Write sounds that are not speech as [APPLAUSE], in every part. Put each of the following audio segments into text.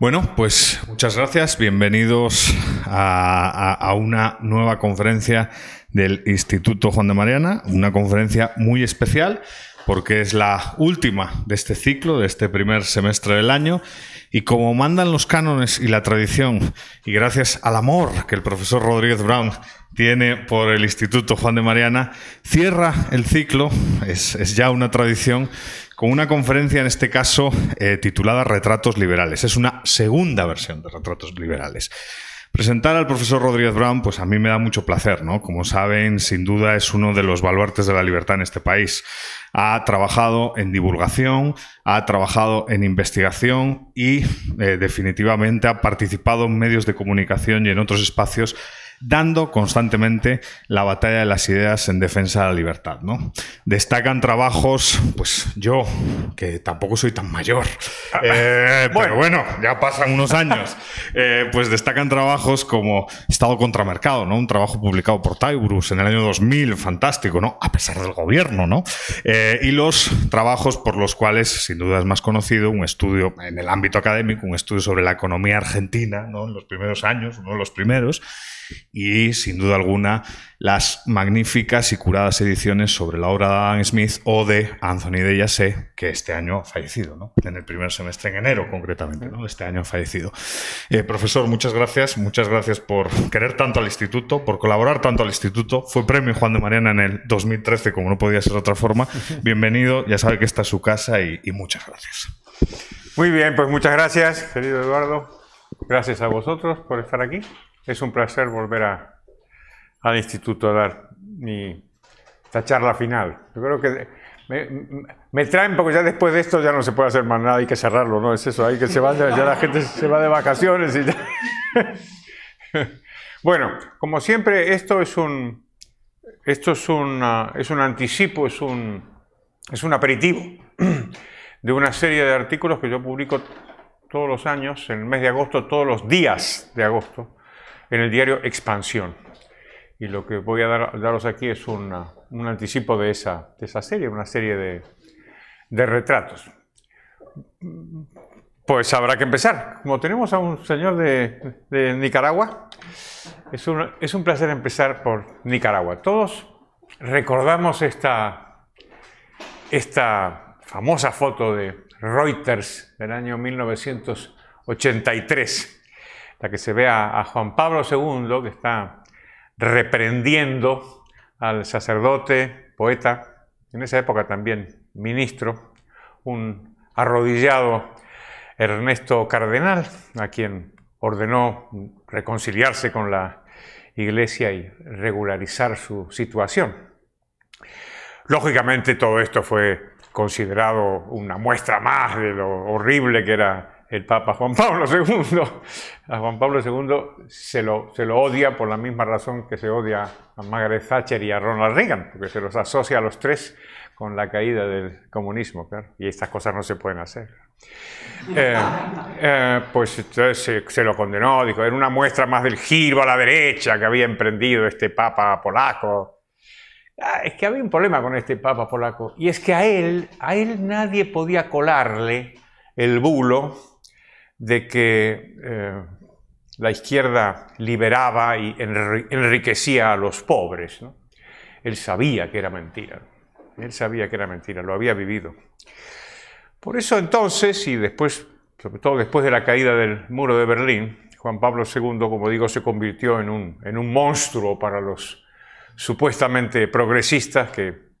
Bueno, pues muchas gracias. Bienvenidos a, una nueva conferencia del Instituto Juan de Mariana, una conferencia muy especial porque es la última de este ciclo, de este primer semestre del año, y como mandan los cánones y la tradición, y gracias al amor que el profesor Rodríguez Brown tiene por el Instituto Juan de Mariana, cierra el ciclo, es, es ya una tradición, con una conferencia, en este caso, eh, titulada Retratos Liberales. Es una segunda versión de Retratos Liberales. Presentar al profesor Rodríguez Brown, pues a mí me da mucho placer, ¿no? Como saben, sin duda es uno de los baluartes de la libertad en este país ha trabajado en divulgación, ha trabajado en investigación y eh, definitivamente ha participado en medios de comunicación y en otros espacios dando constantemente la batalla de las ideas en defensa de la libertad. ¿no? Destacan trabajos, pues yo, que tampoco soy tan mayor, [LAUGHS] eh, bueno. pero bueno, ya pasan unos años, [LAUGHS] eh, pues destacan trabajos como Estado Contramercado, ¿no? un trabajo publicado por Taibrus en el año 2000, fantástico, ¿no? a pesar del gobierno, ¿no? Eh, y los trabajos por los cuales, sin duda es más conocido, un estudio en el ámbito académico, un estudio sobre la economía argentina, ¿no? en los primeros años, uno de los primeros, y, sin duda alguna, las magníficas y curadas ediciones sobre la obra de Adam Smith o de Anthony de Yassé, que este año ha fallecido, ¿no? en el primer semestre, en enero concretamente, ¿no? este año ha fallecido. Eh, profesor, muchas gracias, muchas gracias por querer tanto al instituto, por colaborar tanto al instituto. Fue premio Juan de Mariana en el 2013, como no podía ser de otra forma. [LAUGHS] Bienvenido, ya sabe que está su casa y muchas gracias. Muy bien, pues muchas gracias, querido Eduardo. Gracias a vosotros por estar aquí. Es un placer volver al instituto a dar mi, esta charla final. Yo creo que me, traen, porque ya después de esto ya no se puede hacer más nada, hay que cerrarlo, ¿no? Es eso, hay que se van, ya la gente se va de vacaciones y ya. [LAUGHS] Bueno, como siempre, esto es un, esto es es un anticipo, es un, es un aperitivo de una serie de artículos que yo publico todos los años, en el mes de agosto, todos los días de agosto, en el diario Expansión. Y lo que voy a daros aquí es un anticipo de esa, de esa, serie, una serie de, retratos. Pues habrá que empezar. Como tenemos a un señor de, Nicaragua, es un, placer empezar por Nicaragua. Todos recordamos esta, esta famosa foto de Reuters del año 1983 que se vea a Juan Pablo II que está reprendiendo al sacerdote, poeta, en esa época también ministro, un arrodillado Ernesto Cardenal, a quien ordenó reconciliarse con la iglesia y regularizar su situación. Lógicamente todo esto fue considerado una muestra más de lo horrible que era el Papa Juan [LAUGHS] Pablo II. A Juan Pablo II se lo, odia por la misma razón que se odia a Margaret Thatcher y a Ronald Reagan, porque se los asocia a los tres con la caída del comunismo, claro. Y estas cosas no se pueden hacer. Eh, eh, pues entonces se, lo condenó, dijo, era una muestra más del giro a la derecha que había emprendido este papa polaco. Ah, es que había un problema con este papa polaco, y es que a él, a él nadie podía colarle el bulo de que eh, la izquierda liberaba y enriquecía a los pobres. Él sabía que era mentira. Él sabía que era mentira, lo había vivido. Por eso entonces, y después, sobre todo después de la caída del muro de Berlín, Juan Pablo II, como digo, se convirtió en un, en un monstruo para los supuestamente progresistas que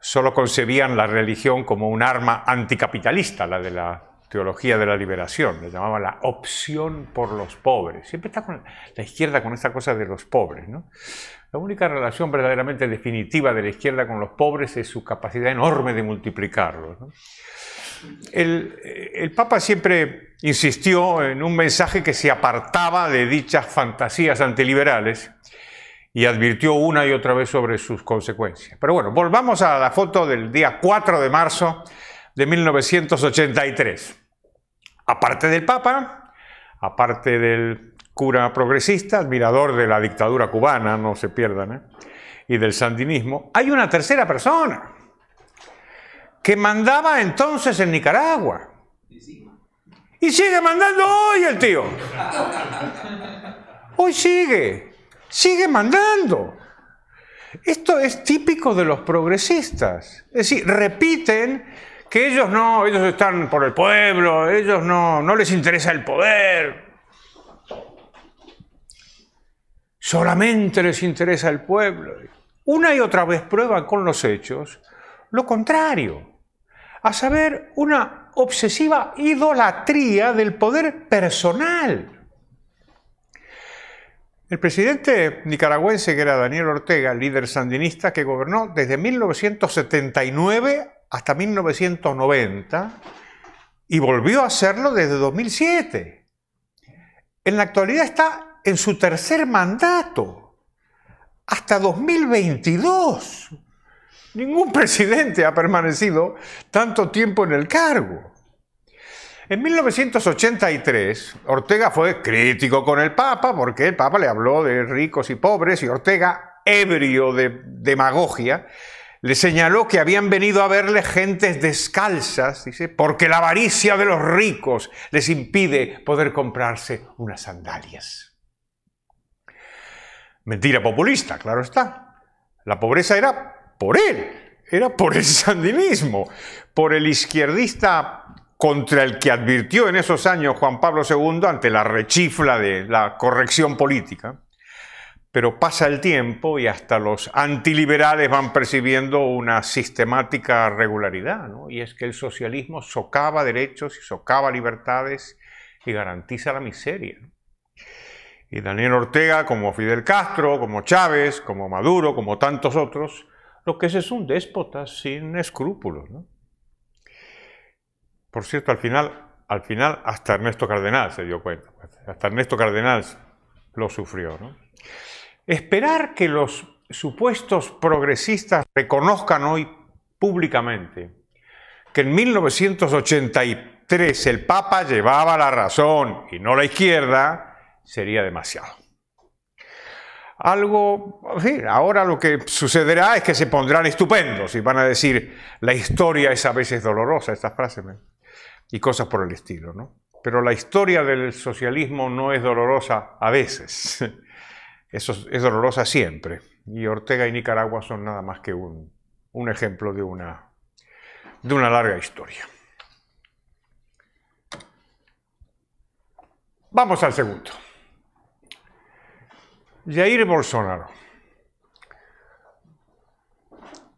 solo concebían la religión como un arma anticapitalista, la de la teología de la liberación, le llamaba la opción por los pobres. Siempre está con la izquierda con esta cosa de los pobres. La única relación verdaderamente definitiva de la izquierda con los pobres es su capacidad enorme de multiplicarlos. El, el, Papa siempre insistió en un mensaje que se apartaba de dichas fantasías antiliberales y advirtió una y otra vez sobre sus consecuencias. Pero bueno, volvamos a la foto del día 4 de marzo de 1983 aparte del Papa, aparte del cura progresista, admirador de la dictadura cubana, no se pierdan, ¿eh? y del sandinismo, hay una tercera persona que mandaba entonces en Nicaragua. Y sigue mandando hoy el tío. Hoy sigue, sigue mandando. Esto es típico de los progresistas. Es decir, repiten que ellos no, ellos están por el pueblo, ellos no, no les interesa el poder. Solamente les interesa el pueblo. Una y otra vez prueban con los hechos lo contrario, a saber, una obsesiva idolatría del poder personal. El presidente nicaragüense, que era Daniel Ortega, líder sandinista que gobernó desde 1979 hasta 1990 y volvió a hacerlo desde 2007. En la actualidad está en su tercer mandato, hasta 2022. Ningún presidente ha permanecido tanto tiempo en el cargo. En 1983, Ortega fue crítico con el Papa porque el Papa le habló de ricos y pobres y Ortega, ebrio de demagogia, le señaló que habían venido a verle gentes descalzas, dice, porque la avaricia de los ricos les impide poder comprarse unas sandalias. Mentira populista, claro está. La pobreza era por él, era por el sandinismo, por el izquierdista contra el que advirtió en esos años Juan Pablo II ante la rechifla de la corrección política pero pasa el tiempo y hasta los antiliberales van percibiendo una sistemática regularidad, ¿no? y es que el socialismo socava derechos y socava libertades y garantiza la miseria. Y Daniel Ortega, como Fidel Castro, como Chávez, como Maduro, como tantos otros, lo que es es un déspota sin escrúpulos. ¿no? Por cierto, al final, al final hasta Ernesto Cardenal se dio cuenta, hasta Ernesto Cardenal lo sufrió. ¿no? Esperar que los supuestos progresistas reconozcan hoy públicamente que en 1983 el Papa llevaba la razón y no la izquierda sería demasiado. Algo, ahora lo que sucederá es que se pondrán estupendos y van a decir, la historia es a veces dolorosa, estas frases, y cosas por el estilo, ¿no? Pero la historia del socialismo no es dolorosa a veces. Eso es, dolorosa siempre. Y Ortega y Nicaragua son nada más que un, ejemplo de una, de una larga historia. Vamos al segundo. Jair Bolsonaro.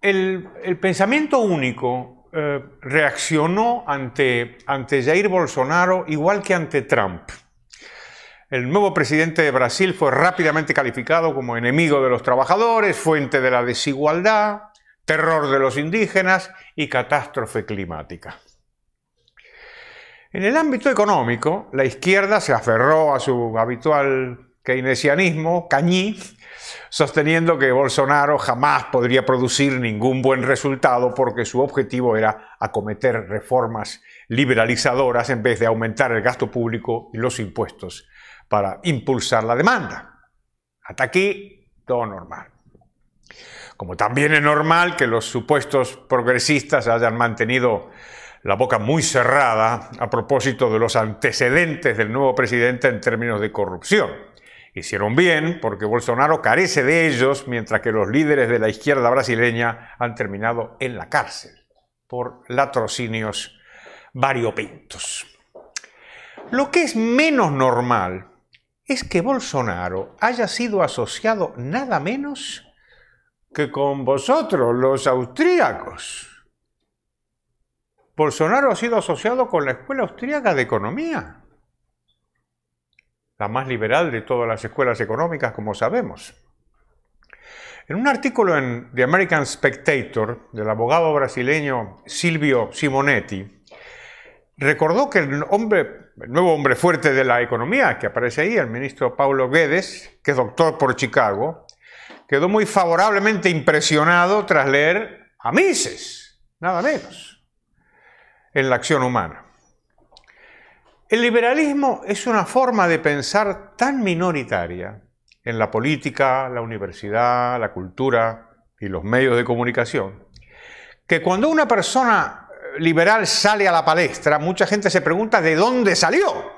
El, pensamiento único eh, reaccionó ante, ante Jair Bolsonaro igual que ante Trump. El nuevo presidente de Brasil fue rápidamente calificado como enemigo de los trabajadores, fuente de la desigualdad, terror de los indígenas y catástrofe climática. En el ámbito económico, la izquierda se aferró a su habitual keynesianismo, cañí, sosteniendo que Bolsonaro jamás podría producir ningún buen resultado porque su objetivo era acometer reformas liberalizadoras en vez de aumentar el gasto público y los impuestos para impulsar la demanda. Hasta aquí, todo normal. Como también es normal que los supuestos progresistas hayan mantenido la boca muy cerrada a propósito de los antecedentes del nuevo presidente en términos de corrupción. Hicieron bien porque Bolsonaro carece de ellos, mientras que los líderes de la izquierda brasileña han terminado en la cárcel por latrocinios variopintos. Lo que es menos normal es que Bolsonaro haya sido asociado nada menos que con vosotros, los austríacos. Bolsonaro ha sido asociado con la Escuela Austríaca de Economía, la más liberal de todas las escuelas económicas, como sabemos. En un artículo en The American Spectator del abogado brasileño Silvio Simonetti, recordó que el hombre el nuevo hombre fuerte de la economía que aparece ahí, el ministro Paulo Guedes, que es doctor por Chicago, quedó muy favorablemente impresionado tras leer a Mises, nada menos, en la acción humana. El liberalismo es una forma de pensar tan minoritaria en la política, la universidad, la cultura y los medios de comunicación, que cuando una persona liberal sale a la palestra, mucha gente se pregunta de dónde salió.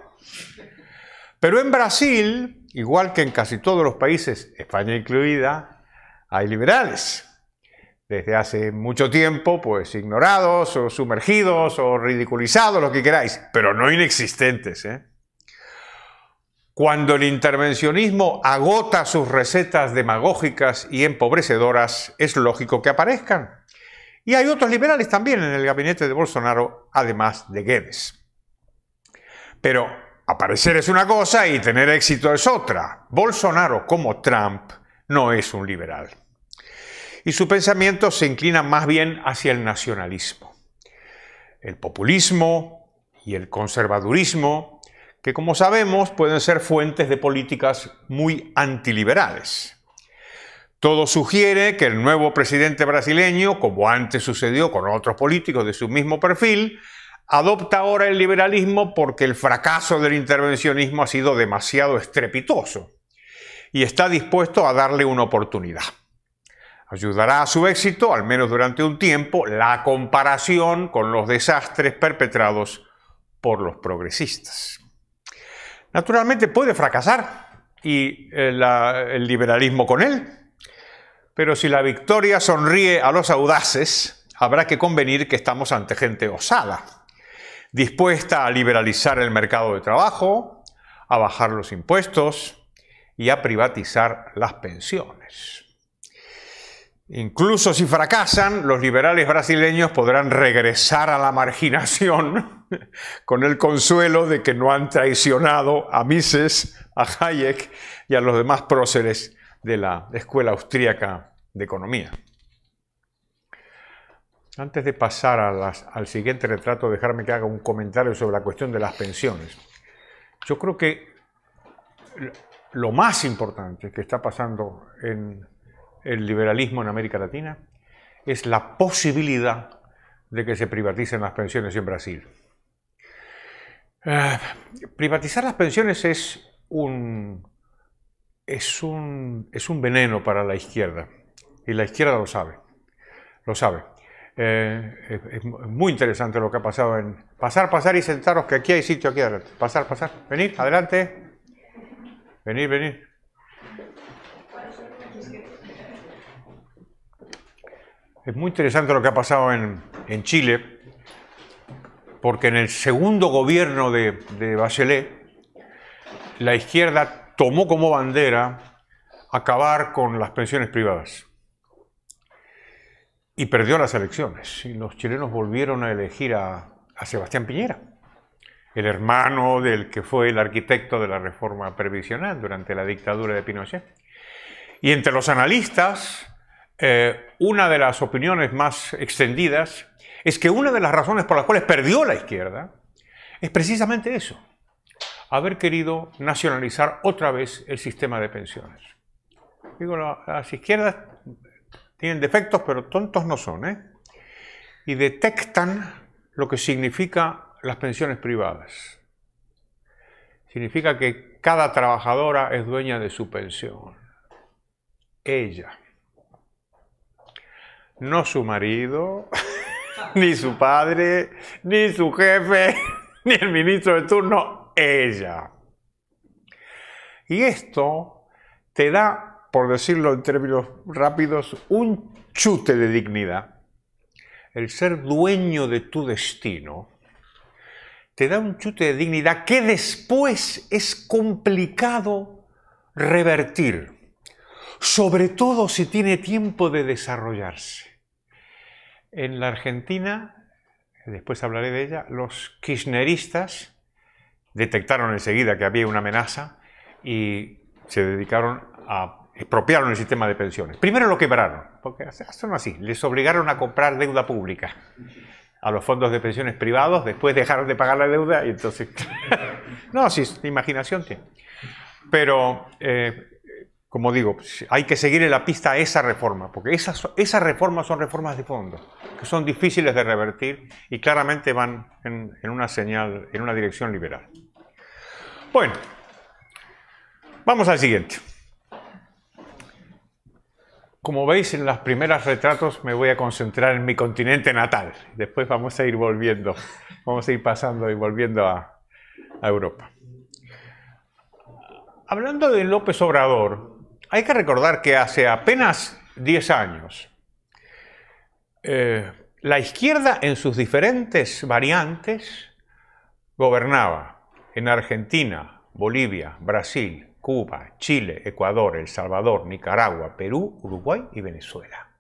Pero en Brasil, igual que en casi todos los países, España incluida, hay liberales. Desde hace mucho tiempo, pues ignorados o sumergidos o ridiculizados, lo que queráis, pero no inexistentes. ¿eh? Cuando el intervencionismo agota sus recetas demagógicas y empobrecedoras, es lógico que aparezcan. Y hay otros liberales también en el gabinete de Bolsonaro, además de Guedes. Pero aparecer es una cosa y tener éxito es otra. Bolsonaro, como Trump, no es un liberal. Y su pensamiento se inclina más bien hacia el nacionalismo. El populismo y el conservadurismo, que como sabemos pueden ser fuentes de políticas muy antiliberales. Todo sugiere que el nuevo presidente brasileño, como antes sucedió con otros políticos de su mismo perfil, adopta ahora el liberalismo porque el fracaso del intervencionismo ha sido demasiado estrepitoso y está dispuesto a darle una oportunidad. Ayudará a su éxito, al menos durante un tiempo, la comparación con los desastres perpetrados por los progresistas. Naturalmente puede fracasar y el, eh, el liberalismo con él, pero si la victoria sonríe a los audaces, habrá que convenir que estamos ante gente osada, dispuesta a liberalizar el mercado de trabajo, a bajar los impuestos y a privatizar las pensiones. Incluso si fracasan, los liberales brasileños podrán regresar a la marginación [LAUGHS] con el consuelo de que no han traicionado a Mises, a Hayek y a los demás próceres de la Escuela Austríaca de Economía. Antes de pasar al siguiente retrato, dejarme que haga un comentario sobre la cuestión de las pensiones. Yo creo que lo más importante que está pasando en el liberalismo en América Latina es la posibilidad de que se privaticen las pensiones en Brasil. Eh, privatizar las pensiones es un es un, es un veneno para la izquierda y la izquierda lo sabe, lo sabe. Eh, es, muy interesante lo que ha pasado en... Pasar, pasar y sentaros, que aquí hay sitio, aquí adelante. Pasar, pasar. Venid, adelante. Venid, venid. Es muy interesante lo que ha pasado en, Chile, porque en el segundo gobierno de, de Bachelet, la izquierda tomó como bandera acabar con las pensiones privadas. Y perdió las elecciones. Y los chilenos volvieron a elegir a, Sebastián Piñera, el hermano del que fue el arquitecto de la reforma previsional durante la dictadura de Pinochet. Y entre los analistas, eh, una de las opiniones más extendidas es que una de las razones por las cuales perdió la izquierda es precisamente eso haber querido nacionalizar otra vez el sistema de pensiones. Digo, las izquierdas tienen defectos, pero tontos no son, ¿eh? Y detectan lo que significa las pensiones privadas. Significa que cada trabajadora es dueña de su pensión. Ella. No su marido, [LAUGHS] ni su padre, ni su jefe, [LAUGHS] ni el ministro de turno, ella. Y esto te da, por decirlo en términos rápidos, un chute de dignidad. El ser dueño de tu destino te da un chute de dignidad que después es complicado revertir, sobre todo si tiene tiempo de desarrollarse. En la Argentina, después hablaré de ella, los kirchneristas detectaron enseguida que había una amenaza y se dedicaron a expropiar el sistema de pensiones. Primero lo quebraron, porque son así, les obligaron a comprar deuda pública a los fondos de pensiones privados, después dejaron de pagar la deuda y entonces... [LAUGHS] no, sí, imaginación tiene. Pero, eh, como digo, hay que seguir en la pista a esa reforma, porque esas, reformas son reformas de fondo, que son difíciles de revertir y claramente van en, en una señal, en una dirección liberal. Bueno, vamos al siguiente. Como veis, en los primeros retratos me voy a concentrar en mi continente natal. Después vamos a ir volviendo, vamos a ir pasando y volviendo a, Europa. Hablando de López Obrador, hay que recordar que hace apenas 10 años, eh, la izquierda en sus diferentes variantes gobernaba en Argentina, Bolivia, Brasil, Cuba, Chile, Ecuador, El Salvador, Nicaragua, Perú, Uruguay y Venezuela.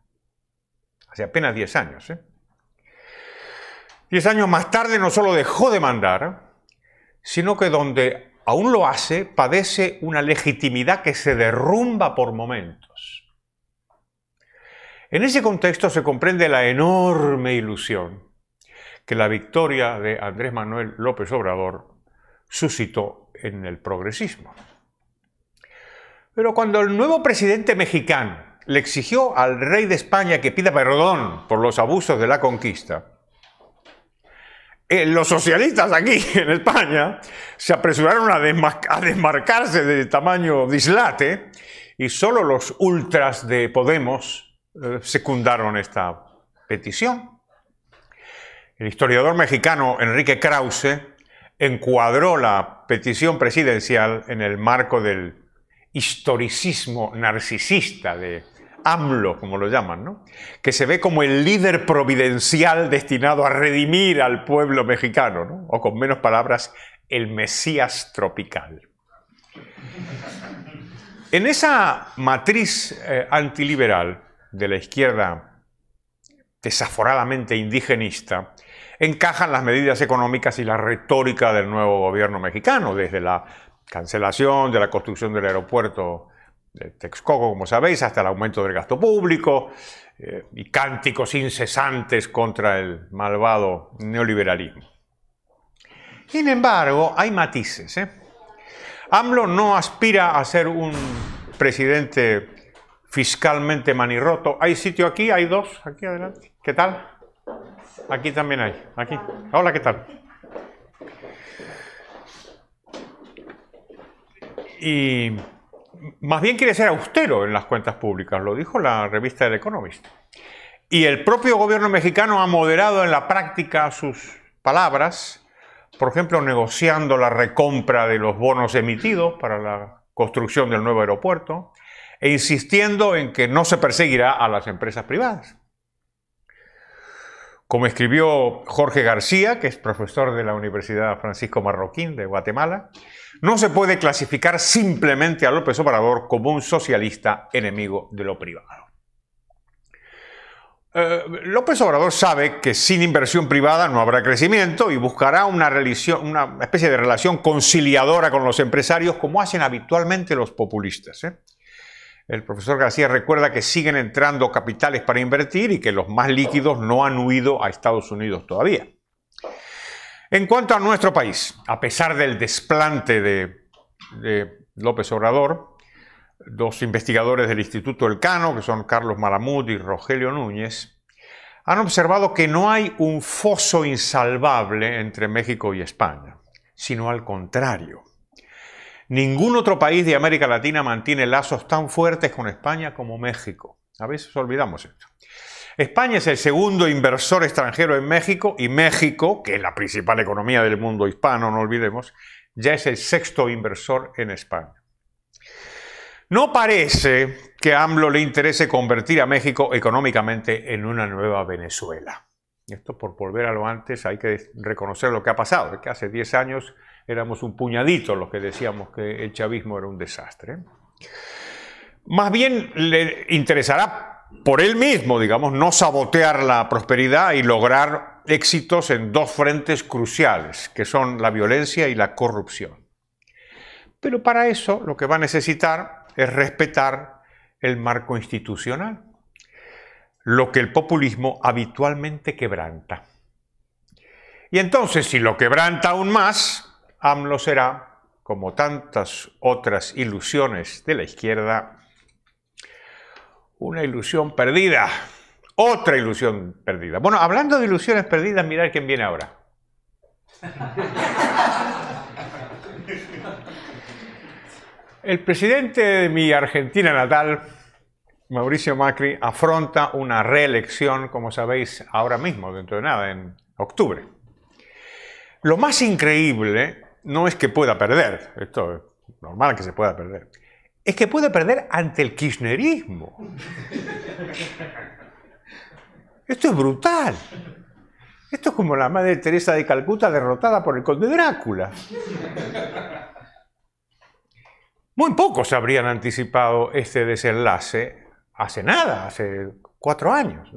Hace apenas 10 años. ¿eh? Diez 10 años más tarde no solo dejó de mandar, sino que donde aún lo hace, padece una legitimidad que se derrumba por momentos. En ese contexto se comprende la enorme ilusión que la victoria de Andrés Manuel López Obrador suscitó en el progresismo. Pero cuando el nuevo presidente mexicano le exigió al rey de España que pida perdón por los abusos de la conquista, eh, los socialistas aquí [LAUGHS] en España se apresuraron a, desmarcarse de tamaño dislate y solo los ultras de Podemos eh, secundaron esta petición. El historiador mexicano Enrique Krause encuadró la petición presidencial en el marco del historicismo narcisista de AMLO, como lo llaman, que se ve como el líder providencial destinado a redimir al pueblo mexicano, o con menos palabras, el Mesías tropical. En esa matriz eh, antiliberal de la izquierda desaforadamente indigenista, encajan las medidas económicas y la retórica del nuevo gobierno mexicano, desde la cancelación de la construcción del aeropuerto de Texcoco, como sabéis, hasta el aumento del gasto público eh, y cánticos incesantes contra el malvado neoliberalismo. Sin embargo, hay matices. ¿eh? AMLO no aspira a ser un presidente fiscalmente manirroto. ¿Hay sitio aquí? ¿Hay dos? Aquí adelante. ¿Qué tal? Aquí también hay. Aquí. Hola, ¿qué tal? Y más bien quiere ser austero en las cuentas públicas, lo dijo la revista El Economist. Y el propio gobierno mexicano ha moderado en la práctica sus palabras, por ejemplo, negociando la recompra de los bonos emitidos para la construcción del nuevo aeropuerto e insistiendo en que no se perseguirá a las empresas privadas. Como escribió Jorge García, que es profesor de la Universidad Francisco Marroquín de Guatemala, no se puede clasificar simplemente a López Obrador como un socialista enemigo de lo privado. Eh, López Obrador sabe que sin inversión privada no habrá crecimiento y buscará una, una especie de relación conciliadora con los empresarios como hacen habitualmente los populistas. ¿eh? El profesor García recuerda que siguen entrando capitales para invertir y que los más líquidos no han huido a Estados Unidos todavía. En cuanto a nuestro país, a pesar del desplante de, López Obrador, dos investigadores del Instituto Elcano, que son Carlos Malamud y Rogelio Núñez, han observado que no hay un foso insalvable entre México y España, sino al contrario. Ningún otro país de América Latina mantiene lazos tan fuertes con España como México. A veces olvidamos esto. España es el segundo inversor extranjero en México y México, que es la principal economía del mundo hispano, no olvidemos, ya es el sexto inversor en España. No parece que a AMLO le interese convertir a México económicamente en una nueva Venezuela. Esto por volver a lo antes, hay que reconocer lo que ha pasado, que hace 10 años éramos un puñadito los que decíamos que el chavismo era un desastre. Más bien le interesará por él mismo, digamos, no sabotear la prosperidad y lograr éxitos en dos frentes cruciales, que son la violencia y la corrupción. Pero para eso lo que va a necesitar es respetar el marco institucional, lo que el populismo habitualmente quebranta. Y entonces, si lo quebranta aún más, AMLO será, como tantas otras ilusiones de la izquierda, una ilusión perdida. Otra ilusión perdida. Bueno, hablando de ilusiones perdidas, mirad quién viene ahora. [LAUGHS] El presidente de mi Argentina natal, Mauricio Macri, afronta una reelección, como sabéis, ahora mismo, dentro de nada, en octubre. Lo más increíble no es que pueda perder, esto es normal que se pueda perder, es que puede perder ante el kirchnerismo. Esto es brutal. Esto es como la madre Teresa de Calcuta derrotada por el conde Drácula. Muy pocos habrían anticipado este desenlace hace nada, hace cuatro años.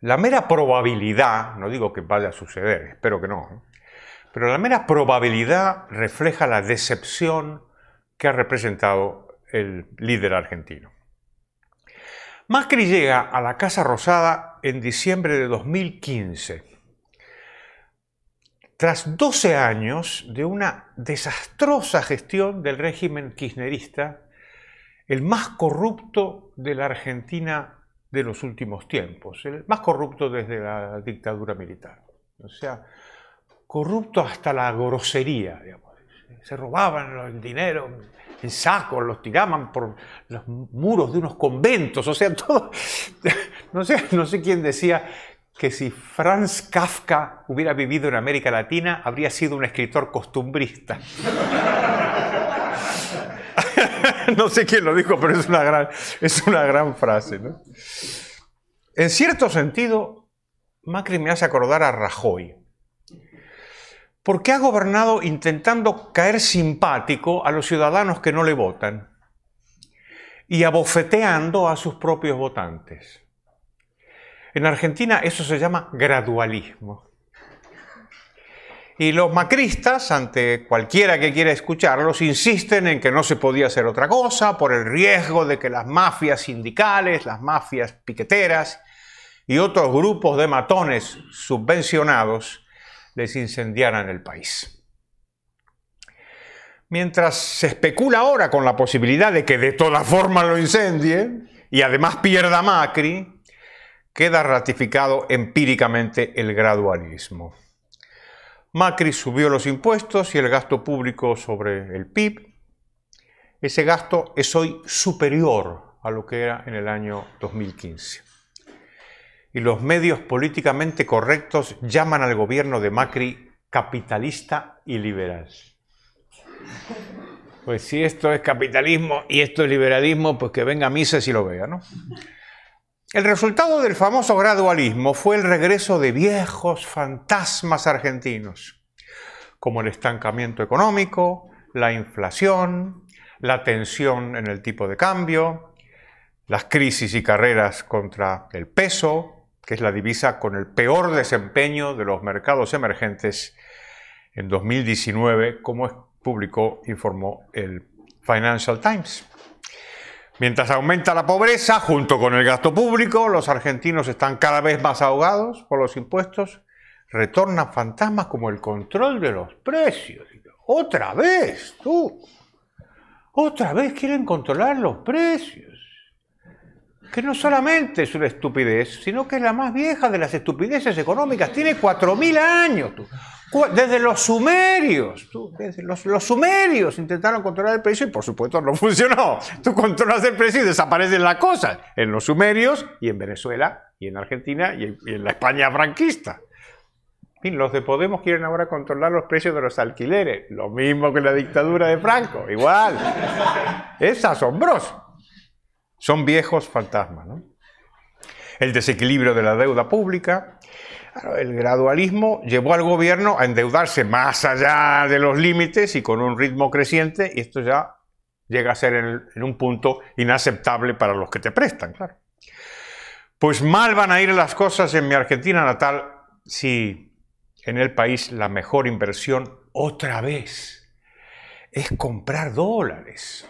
La mera probabilidad, no digo que vaya a suceder, espero que no, ¿eh? Pero la mera probabilidad refleja la decepción que ha representado el líder argentino. Macri llega a la Casa Rosada en diciembre de 2015, tras 12 años de una desastrosa gestión del régimen kirchnerista, el más corrupto de la Argentina de los últimos tiempos, el más corrupto desde la dictadura militar. O sea, corrupto hasta la grosería. Se robaban el dinero en sacos, los tiraban por los muros de unos conventos, o sea, todo... [LAUGHS] no, sé, no sé quién decía que si Franz Kafka hubiera vivido en América Latina, habría sido un escritor costumbrista. [LAUGHS] no sé quién lo dijo, pero es una gran, es una gran frase. En cierto sentido, Macri me hace acordar a Rajoy porque ha gobernado intentando caer simpático a los ciudadanos que no le votan y abofeteando a sus propios votantes. En Argentina eso se llama gradualismo. Y los macristas, ante cualquiera que quiera escucharlos, insisten en que no se podía hacer otra cosa por el riesgo de que las mafias sindicales, las mafias piqueteras y otros grupos de matones subvencionados les incendiaran el país. Mientras se especula ahora con la posibilidad de que de todas formas lo incendie y además pierda Macri, queda ratificado empíricamente el gradualismo. Macri subió los impuestos y el gasto público sobre el PIB. Ese gasto es hoy superior a lo que era en el año 2015 y los medios políticamente correctos llaman al gobierno de Macri capitalista y liberal. Pues si esto es capitalismo y esto es liberalismo, pues que venga Mises y lo vea, ¿no? El resultado del famoso gradualismo fue el regreso de viejos fantasmas argentinos, como el estancamiento económico, la inflación, la tensión en el tipo de cambio, las crisis y carreras contra el peso, que es la divisa con el peor desempeño de los mercados emergentes en 2019, como publicó, informó el Financial Times. Mientras aumenta la pobreza, junto con el gasto público, los argentinos están cada vez más ahogados por los impuestos, retornan fantasmas como el control de los precios. Otra vez, tú. Otra vez quieren controlar los precios que no solamente es una estupidez, sino que es la más vieja de las estupideces económicas. Tiene 4.000 años. Desde los sumerios. los, sumerios intentaron controlar el precio y por supuesto no [LAUGHS] funcionó. Tú controlas el precio y desaparecen las cosas. En los sumerios y en Venezuela y en Argentina y en, la España franquista. los de Podemos quieren ahora controlar los precios de los alquileres. Lo mismo que la dictadura de Franco. Igual. Es asombroso. Son viejos fantasmas. ¿no? El desequilibrio de la deuda pública. El gradualismo llevó al gobierno a endeudarse más allá de los límites y con un ritmo creciente, y esto ya llega a ser en, un punto inaceptable para los que te prestan, claro. Pues mal van a ir las cosas en mi Argentina natal si en el país la mejor inversión otra vez es comprar dólares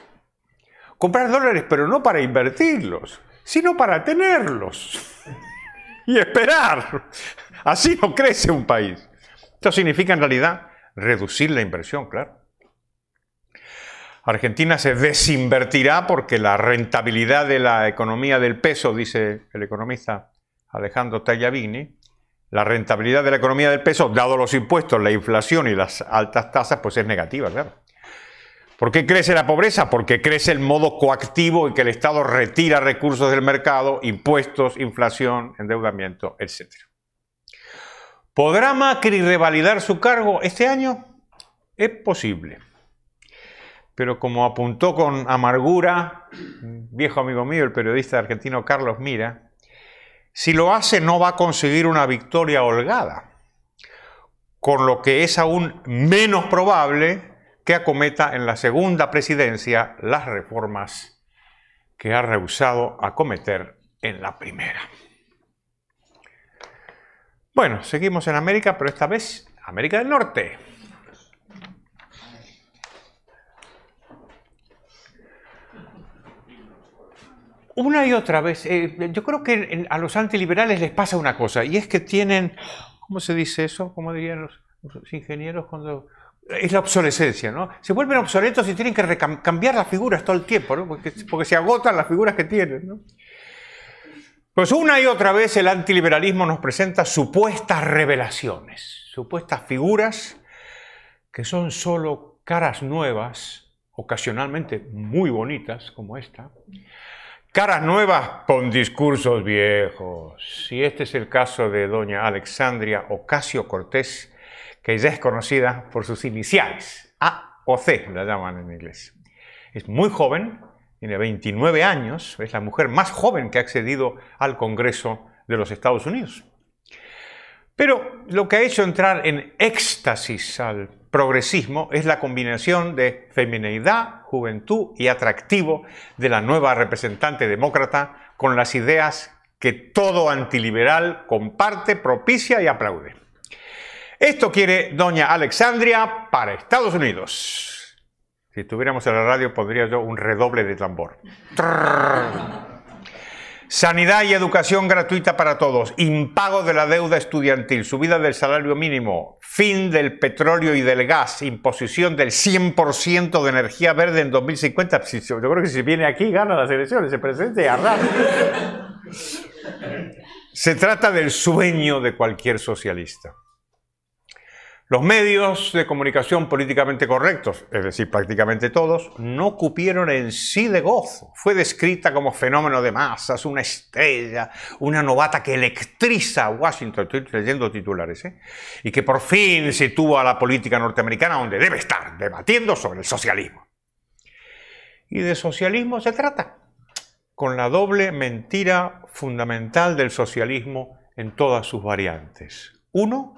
comprar dólares, pero no para invertirlos, sino para tenerlos [LAUGHS] y esperar. Así no crece un país. Esto significa en realidad reducir la inversión, claro. Argentina se desinvertirá porque la rentabilidad de la economía del peso, dice el economista Alejandro Tagliavini, la rentabilidad de la economía del peso, dado los impuestos, la inflación y las altas tasas, pues es negativa, claro. ¿Por qué crece la pobreza? Porque crece el modo coactivo en que el Estado retira recursos del mercado, impuestos, inflación, endeudamiento, etc. ¿Podrá Macri revalidar su cargo este año? Es posible. Pero como apuntó con amargura un viejo amigo mío, el periodista argentino Carlos Mira, si lo hace no va a conseguir una victoria holgada, con lo que es aún menos probable que acometa en la segunda presidencia las reformas que ha rehusado acometer en la primera. Bueno, seguimos en América, pero esta vez América del Norte. Una y otra vez, eh, yo creo que a los antiliberales les pasa una cosa, y es que tienen, ¿cómo se dice eso? ¿Cómo dirían los ingenieros cuando es la obsolescencia, ¿no? Se vuelven obsoletos y tienen que cambiar las figuras todo el tiempo, ¿no? Porque, se agotan las figuras que tienen, ¿no? Pues una y otra vez el antiliberalismo nos presenta supuestas revelaciones, supuestas figuras que son solo caras nuevas, ocasionalmente muy bonitas, como esta, caras nuevas con discursos viejos. Si este es el caso de doña Alexandria Ocasio Cortés, que ya es conocida por sus iniciales, A ah. o C, la llaman en inglés. Es muy joven, tiene 29 años, es la mujer más joven que ha accedido al Congreso de los Estados Unidos. Pero lo que ha hecho entrar en éxtasis al progresismo es la combinación de femineidad, juventud y atractivo de la nueva representante demócrata con las ideas que todo antiliberal comparte, propicia y aplaude. Esto quiere doña Alexandria para Estados Unidos. Si estuviéramos en la radio podría yo un redoble de tambor. Sanidad y educación gratuita para todos, impago de la deuda estudiantil, subida del salario mínimo, fin del petróleo y del gas, imposición del 100% de energía verde en 2050. Yo creo que si viene aquí gana las elecciones, se presente y Se trata del sueño de cualquier socialista. Los medios de comunicación políticamente correctos, es decir, prácticamente todos, no cupieron en sí de gozo. Fue descrita como fenómeno de masas, una estrella, una novata que electriza a Washington, estoy leyendo titulares, ¿eh? y que por fin sitúa a la política norteamericana donde debe estar, debatiendo sobre el socialismo. Y de socialismo se trata, con la doble mentira fundamental del socialismo en todas sus variantes. Uno,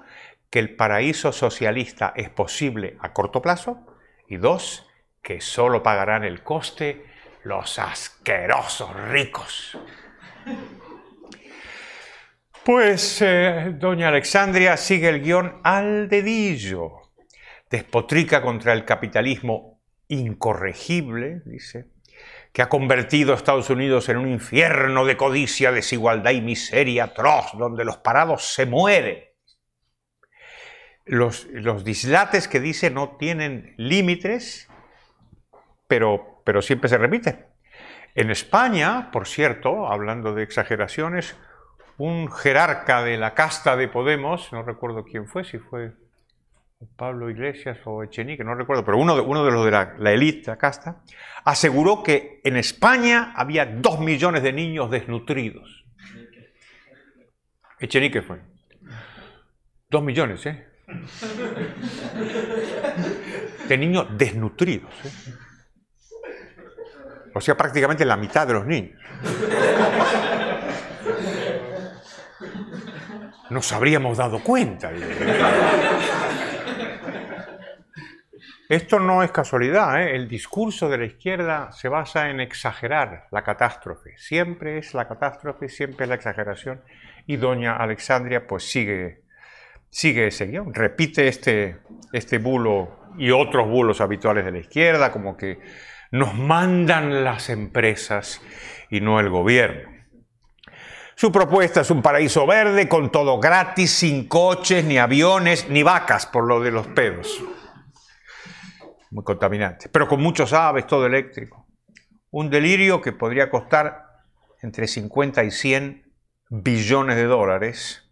el paraíso socialista es posible a corto plazo y dos, que solo pagarán el coste los asquerosos ricos. Pues eh, doña Alexandria sigue el guión al dedillo. Despotrica contra el capitalismo incorregible, dice, que ha convertido a Estados Unidos en un infierno de codicia, desigualdad y miseria atroz, donde los parados se mueren los, dislates que dice no tienen límites, pero, siempre se repiten. En España, por cierto, hablando de exageraciones, un jerarca de la casta de Podemos, no recuerdo quién fue, si fue Pablo Iglesias o Echenique, no recuerdo, pero uno de, los de la élite, la casta, aseguró que en España había dos millones de niños desnutridos. Echenique fue. Dos millones, ¿eh? De niños desnutridos. ¿eh? O sea, prácticamente la mitad de los niños. Nos habríamos dado cuenta. Esto no es casualidad, ¿eh? el discurso de la izquierda se basa en exagerar la catástrofe. Siempre es la catástrofe, siempre es la exageración. Y doña Alexandria pues sigue sigue ese guión, repite este, este bulo y otros bulos habituales de la izquierda, como que nos mandan las empresas y no el gobierno. Su propuesta es un paraíso verde con todo gratis, sin coches, ni aviones, ni vacas, por lo de los pedos. Muy contaminante. Pero con muchos aves, todo eléctrico. Un delirio que podría costar entre 50 y 100 billones de dólares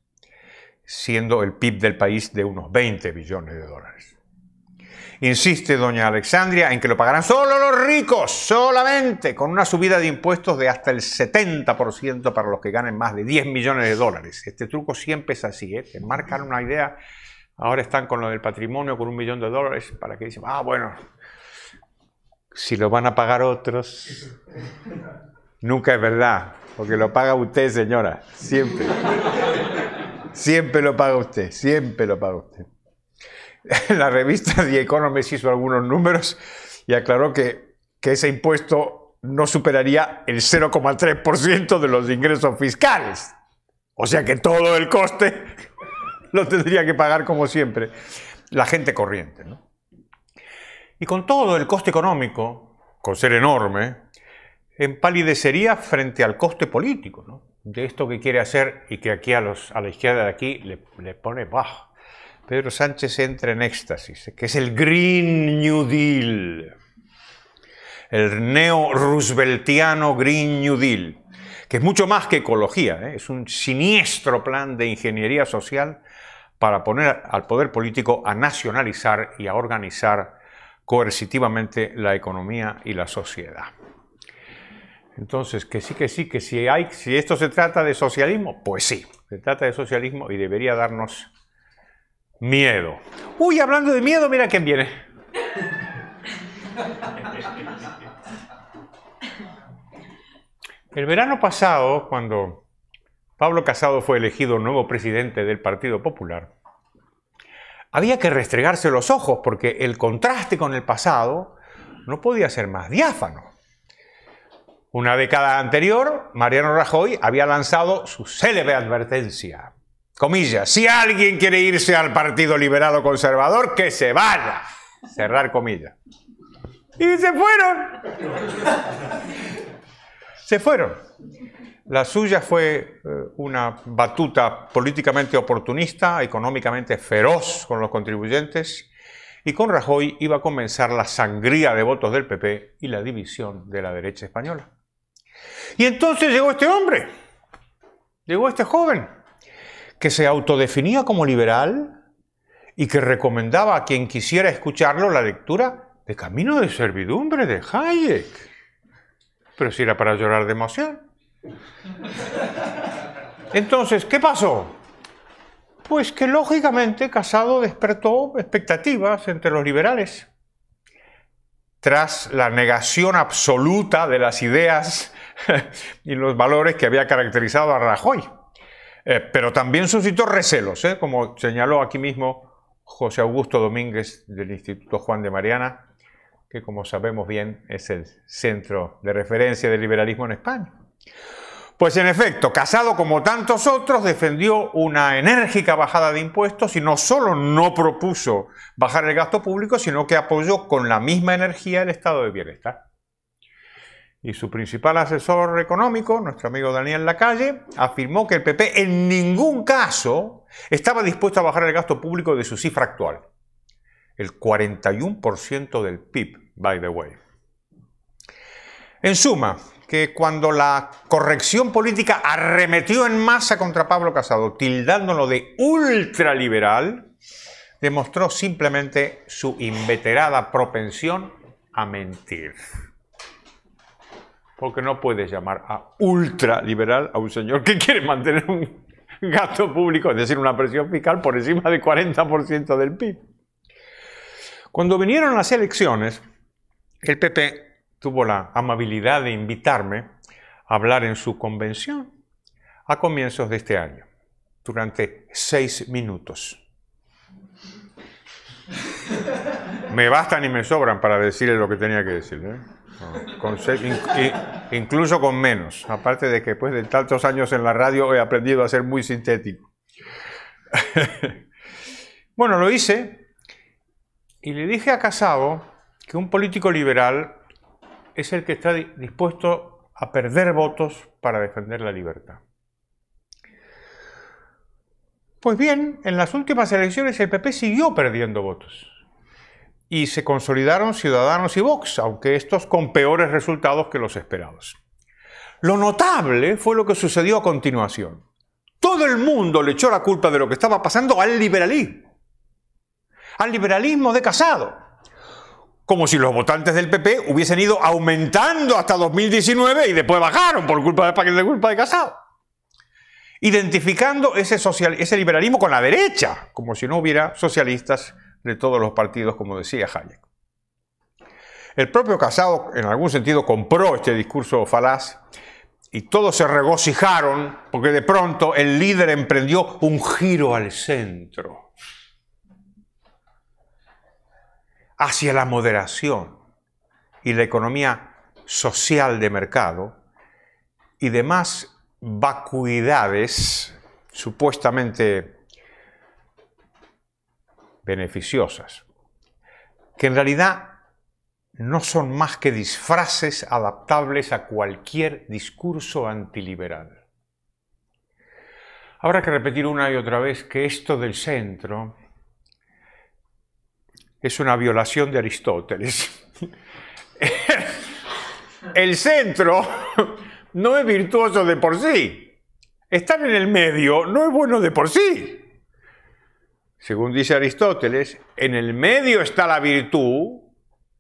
siendo el PIB del país de unos 20 billones de dólares. Insiste doña Alexandria en que lo pagarán solo los ricos, solamente, con una subida de impuestos de hasta el 70% para los que ganen más de 10 millones de dólares. Este truco siempre es así, ¿eh? te marcan una idea, ahora están con lo del patrimonio, con un millón de dólares, para que dicen, ah, bueno, si lo van a pagar otros, nunca es verdad, porque lo paga usted, señora, siempre. Siempre lo paga usted, siempre lo paga usted. [LAUGHS] La revista The Economist hizo algunos números y aclaró que, que ese impuesto no superaría el 0,3% de los ingresos fiscales. O sea que todo el coste [LAUGHS] lo tendría que pagar como siempre la gente corriente. ¿no? Y con todo el coste económico, con ser enorme, empalidecería frente al coste político. ¿no? de esto que quiere hacer y que aquí a, los, a la izquierda de aquí le, pone, bajo. Pedro Sánchez entra en éxtasis, que es el Green New Deal, el neo-Rooseveltiano Green New Deal, que es mucho más que ecología, ¿eh? es un siniestro plan de ingeniería social para poner al poder político a nacionalizar y a organizar coercitivamente la economía y la sociedad. Entonces, que sí, que sí, que si, hay, si esto se trata de socialismo, pues sí, se trata de socialismo y debería darnos miedo. Uy, hablando de miedo, mira quién viene. El verano pasado, cuando Pablo Casado fue elegido nuevo presidente del Partido Popular, había que restregarse los ojos porque el contraste con el pasado no podía ser más diáfano. Una década anterior, Mariano Rajoy había lanzado su célebre advertencia. Comillas, si alguien quiere irse al Partido Liberado Conservador, que se vaya. Cerrar comillas. Y se fueron. Se fueron. La suya fue eh, una batuta políticamente oportunista, económicamente feroz con los contribuyentes, y con Rajoy iba a comenzar la sangría de votos del PP y la división de la derecha española. Y entonces llegó este hombre, llegó este joven, que se autodefinía como liberal y que recomendaba a quien quisiera escucharlo la lectura de Camino de Servidumbre de Hayek. Pero si era para llorar de emoción. Entonces, ¿qué pasó? Pues que lógicamente Casado despertó expectativas entre los liberales. Tras la negación absoluta de las ideas [LAUGHS] y los valores que había caracterizado a Rajoy. Eh, pero también suscitó recelos, ¿eh? como señaló aquí mismo José Augusto Domínguez del Instituto Juan de Mariana, que como sabemos bien es el centro de referencia del liberalismo en España. Pues en efecto, Casado como tantos otros defendió una enérgica bajada de impuestos y no solo no propuso bajar el gasto público, sino que apoyó con la misma energía el estado de bienestar y su principal asesor económico, nuestro amigo Daniel Lacalle, afirmó que el PP en ningún caso estaba dispuesto a bajar el gasto público de su cifra actual. El 41% del PIB, by the way. En suma, que cuando la corrección política arremetió en masa contra Pablo Casado, tildándolo de ultraliberal, demostró simplemente su inveterada propensión a mentir. Porque no puedes llamar a ultraliberal a un señor que quiere mantener un gasto público, es decir, una presión fiscal por encima del 40% del PIB. Cuando vinieron las elecciones, el PP tuvo la amabilidad de invitarme a hablar en su convención a comienzos de este año, durante seis minutos. Me bastan y me sobran para decirle lo que tenía que decir. ¿eh? Ah. Con incluso con menos. Aparte de que después pues, de tantos años en la radio he aprendido a ser muy sintético. [LAUGHS] bueno, lo hice y le dije a Casado que un político liberal es el que está dispuesto a perder votos para defender la libertad. Pues bien, en las últimas elecciones el PP siguió perdiendo votos y se consolidaron Ciudadanos y Vox, aunque estos con peores resultados que los esperados. Lo notable fue lo que sucedió a continuación. Todo el mundo le echó la culpa de lo que estaba pasando al liberalismo, al liberalismo de Casado, como si los votantes del PP hubiesen ido aumentando hasta 2019 y después bajaron por culpa de, culpa de Casado. Identificando ese, social, ese liberalismo con la derecha, como si no hubiera socialistas de todos los partidos, como decía Hayek. El propio Casado, en algún sentido, compró este discurso falaz y todos se regocijaron porque de pronto el líder emprendió un giro al centro, hacia la moderación y la economía social de mercado y demás vacuidades supuestamente beneficiosas, que en realidad no son más que disfraces adaptables a cualquier discurso antiliberal. Habrá que repetir una y otra vez que esto del centro es una violación de Aristóteles. [LAUGHS] El centro no es virtuoso de por sí. Estar en el medio no es bueno de por sí. Según dice Aristóteles, en el medio está la virtud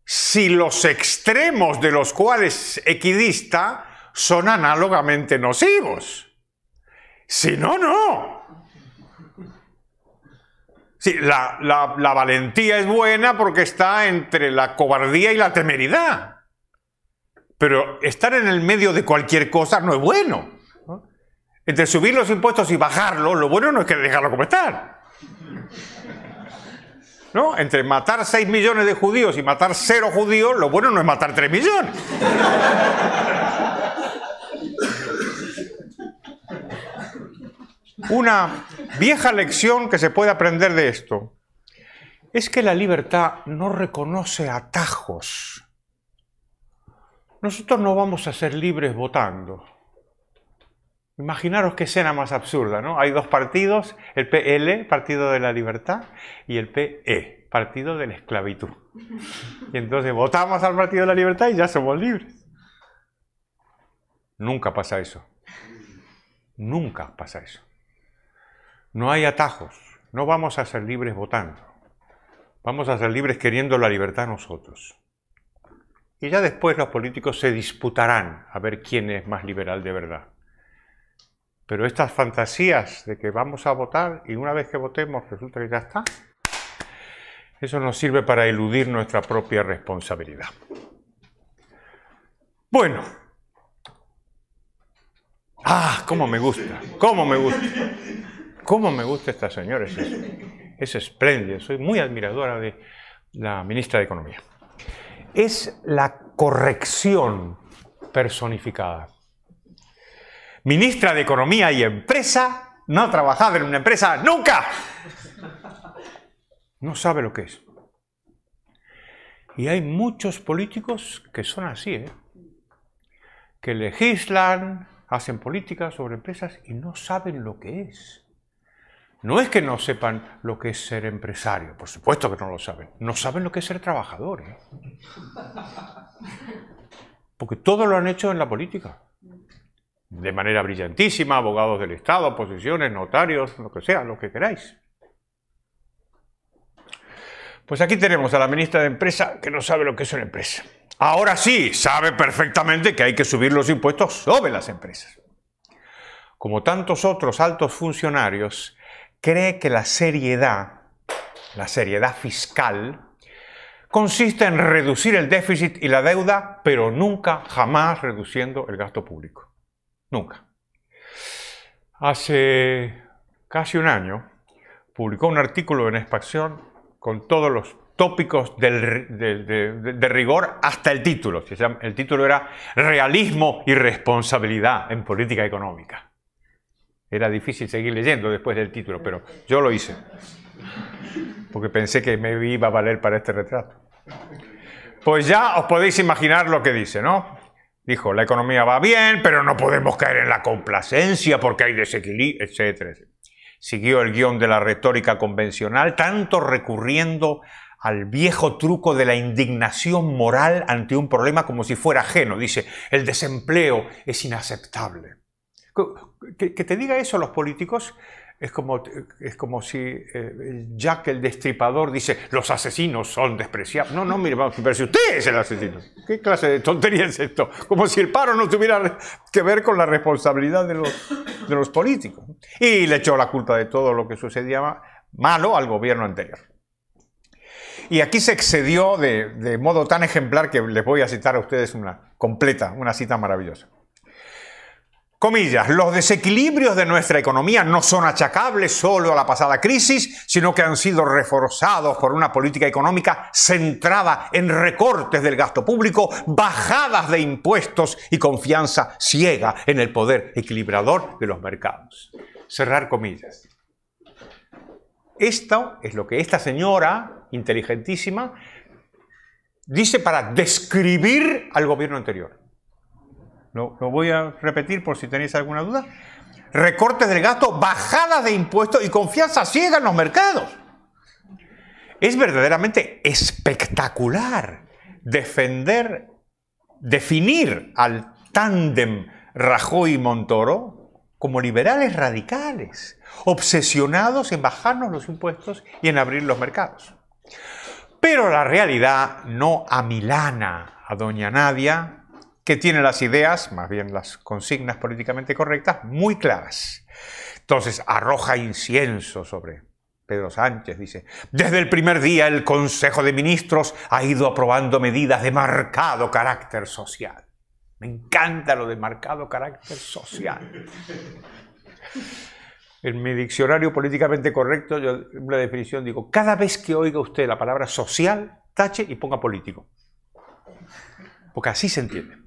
si los extremos de los cuales equidista son análogamente nocivos. Si no, no. Si la, la valentía es buena porque está entre la cobardía y la temeridad. Pero estar en el medio de cualquier cosa no es bueno. Entre subir los impuestos y bajarlos, lo bueno no es que dejarlo como está. ¿No? Entre matar 6 millones de judíos y matar 0 judíos, lo bueno no es matar 3 millones. Una vieja lección que se puede aprender de esto es que la libertad no reconoce atajos. Nosotros no vamos a ser libres votando. Imaginaros qué escena más absurda, ¿no? Hay dos partidos, el PL, Partido de la Libertad, y el PE, Partido de la Esclavitud. Y entonces votamos al Partido de la Libertad y ya somos libres. Nunca pasa eso. Nunca pasa eso. No hay atajos. No vamos a ser libres votando. Vamos a ser libres queriendo la libertad nosotros. Y ya después los políticos se disputarán a ver quién es más liberal de verdad. Pero estas fantasías de que vamos a votar y una vez que votemos resulta que ya está, eso nos sirve para eludir nuestra propia responsabilidad. Bueno. Ah, cómo me gusta, cómo me gusta. Cómo me gusta esta señora, es, es espléndida. Soy muy admiradora de la ministra de Economía. Es la corrección personificada ministra de Economía y Empresa, no ha trabajado en una empresa nunca. No sabe lo que es. Y hay muchos políticos que son así, ¿eh? que legislan, hacen políticas sobre empresas y no saben lo que es. No es que no sepan lo que es ser empresario, por supuesto que no lo saben. No saben lo que es ser trabajador. ¿eh? Porque todo lo han hecho en la política de manera brillantísima, abogados del Estado, posiciones, notarios, lo que sea, lo que queráis. Pues aquí tenemos a la ministra de Empresa que no sabe lo que es una empresa. Ahora sí, sabe perfectamente que hay que subir los impuestos sobre las empresas. Como tantos otros altos funcionarios, cree que la seriedad, la seriedad fiscal, consiste en reducir el déficit y la deuda, pero nunca jamás reduciendo el gasto público. Nunca. Hace casi un año publicó un artículo en Expansión con todos los tópicos de, rigor hasta el título. El título era Realismo y responsabilidad en política económica. Era difícil seguir leyendo después del título, pero yo lo hice, porque pensé que me iba a valer para este retrato. Pues ya os podéis imaginar lo que dice, ¿no? Dijo, la economía va bien, pero no podemos caer en la complacencia porque hay desequilibrio, etcétera. Siguió el guión de la retórica convencional, tanto recurriendo al viejo truco de la indignación moral ante un problema como si fuera ajeno. Dice, el desempleo es inaceptable. Que, que te diga eso los políticos es como, es como si eh, Jack el Destripador dice, los asesinos son despreciables. No, no, mire, vamos, ver si usted es el asesino, ¿qué clase de tontería es esto? Como si el paro no tuviera que ver con la responsabilidad de los, de los políticos. Y le echó la culpa de todo lo que sucedía malo al gobierno anterior. Y aquí se excedió de, de modo tan ejemplar que les voy a citar a ustedes una completa, una cita maravillosa comillas, los desequilibrios de nuestra economía no son achacables solo a la pasada crisis, sino que han sido reforzados por una política económica centrada en recortes del gasto público, bajadas de impuestos y confianza ciega en el poder equilibrador de los mercados. Cerrar comillas. Esto es lo que esta señora, inteligentísima, dice para describir al gobierno anterior. Lo, voy a repetir por si tenéis alguna duda. Recortes del gasto, bajadas de impuestos y confianza ciega en los mercados. Es verdaderamente espectacular defender, definir al tándem Rajoy-Montoro como liberales radicales, obsesionados en bajarnos los impuestos y en abrir los mercados. Pero la realidad no a Milana, a doña Nadia que tiene las ideas, más bien las consignas políticamente correctas, muy claras. Entonces arroja incienso sobre Pedro Sánchez, dice, desde el primer día el Consejo de Ministros ha ido aprobando medidas de marcado carácter social. Me encanta lo de marcado carácter social. En mi diccionario políticamente correcto, yo la definición digo, cada vez que oiga usted la palabra social, tache y ponga político. Porque así se entiende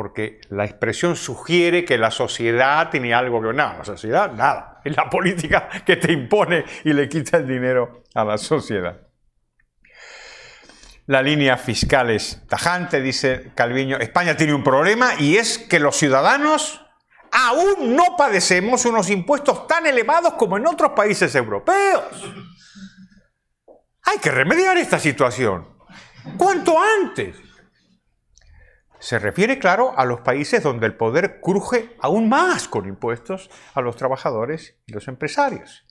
porque la expresión sugiere que la sociedad tiene algo que... No, la sociedad nada. Es la política [LAUGHS] que te impone y le quita el dinero a la sociedad. La línea fiscal es tajante, dice Calviño. España tiene un problema y es que los ciudadanos aún no padecemos unos impuestos tan elevados como en otros países europeos. Hay que remediar esta situación. Cuanto antes. Se refiere, claro, a los países donde el poder cruje aún más con impuestos a los trabajadores y los empresarios.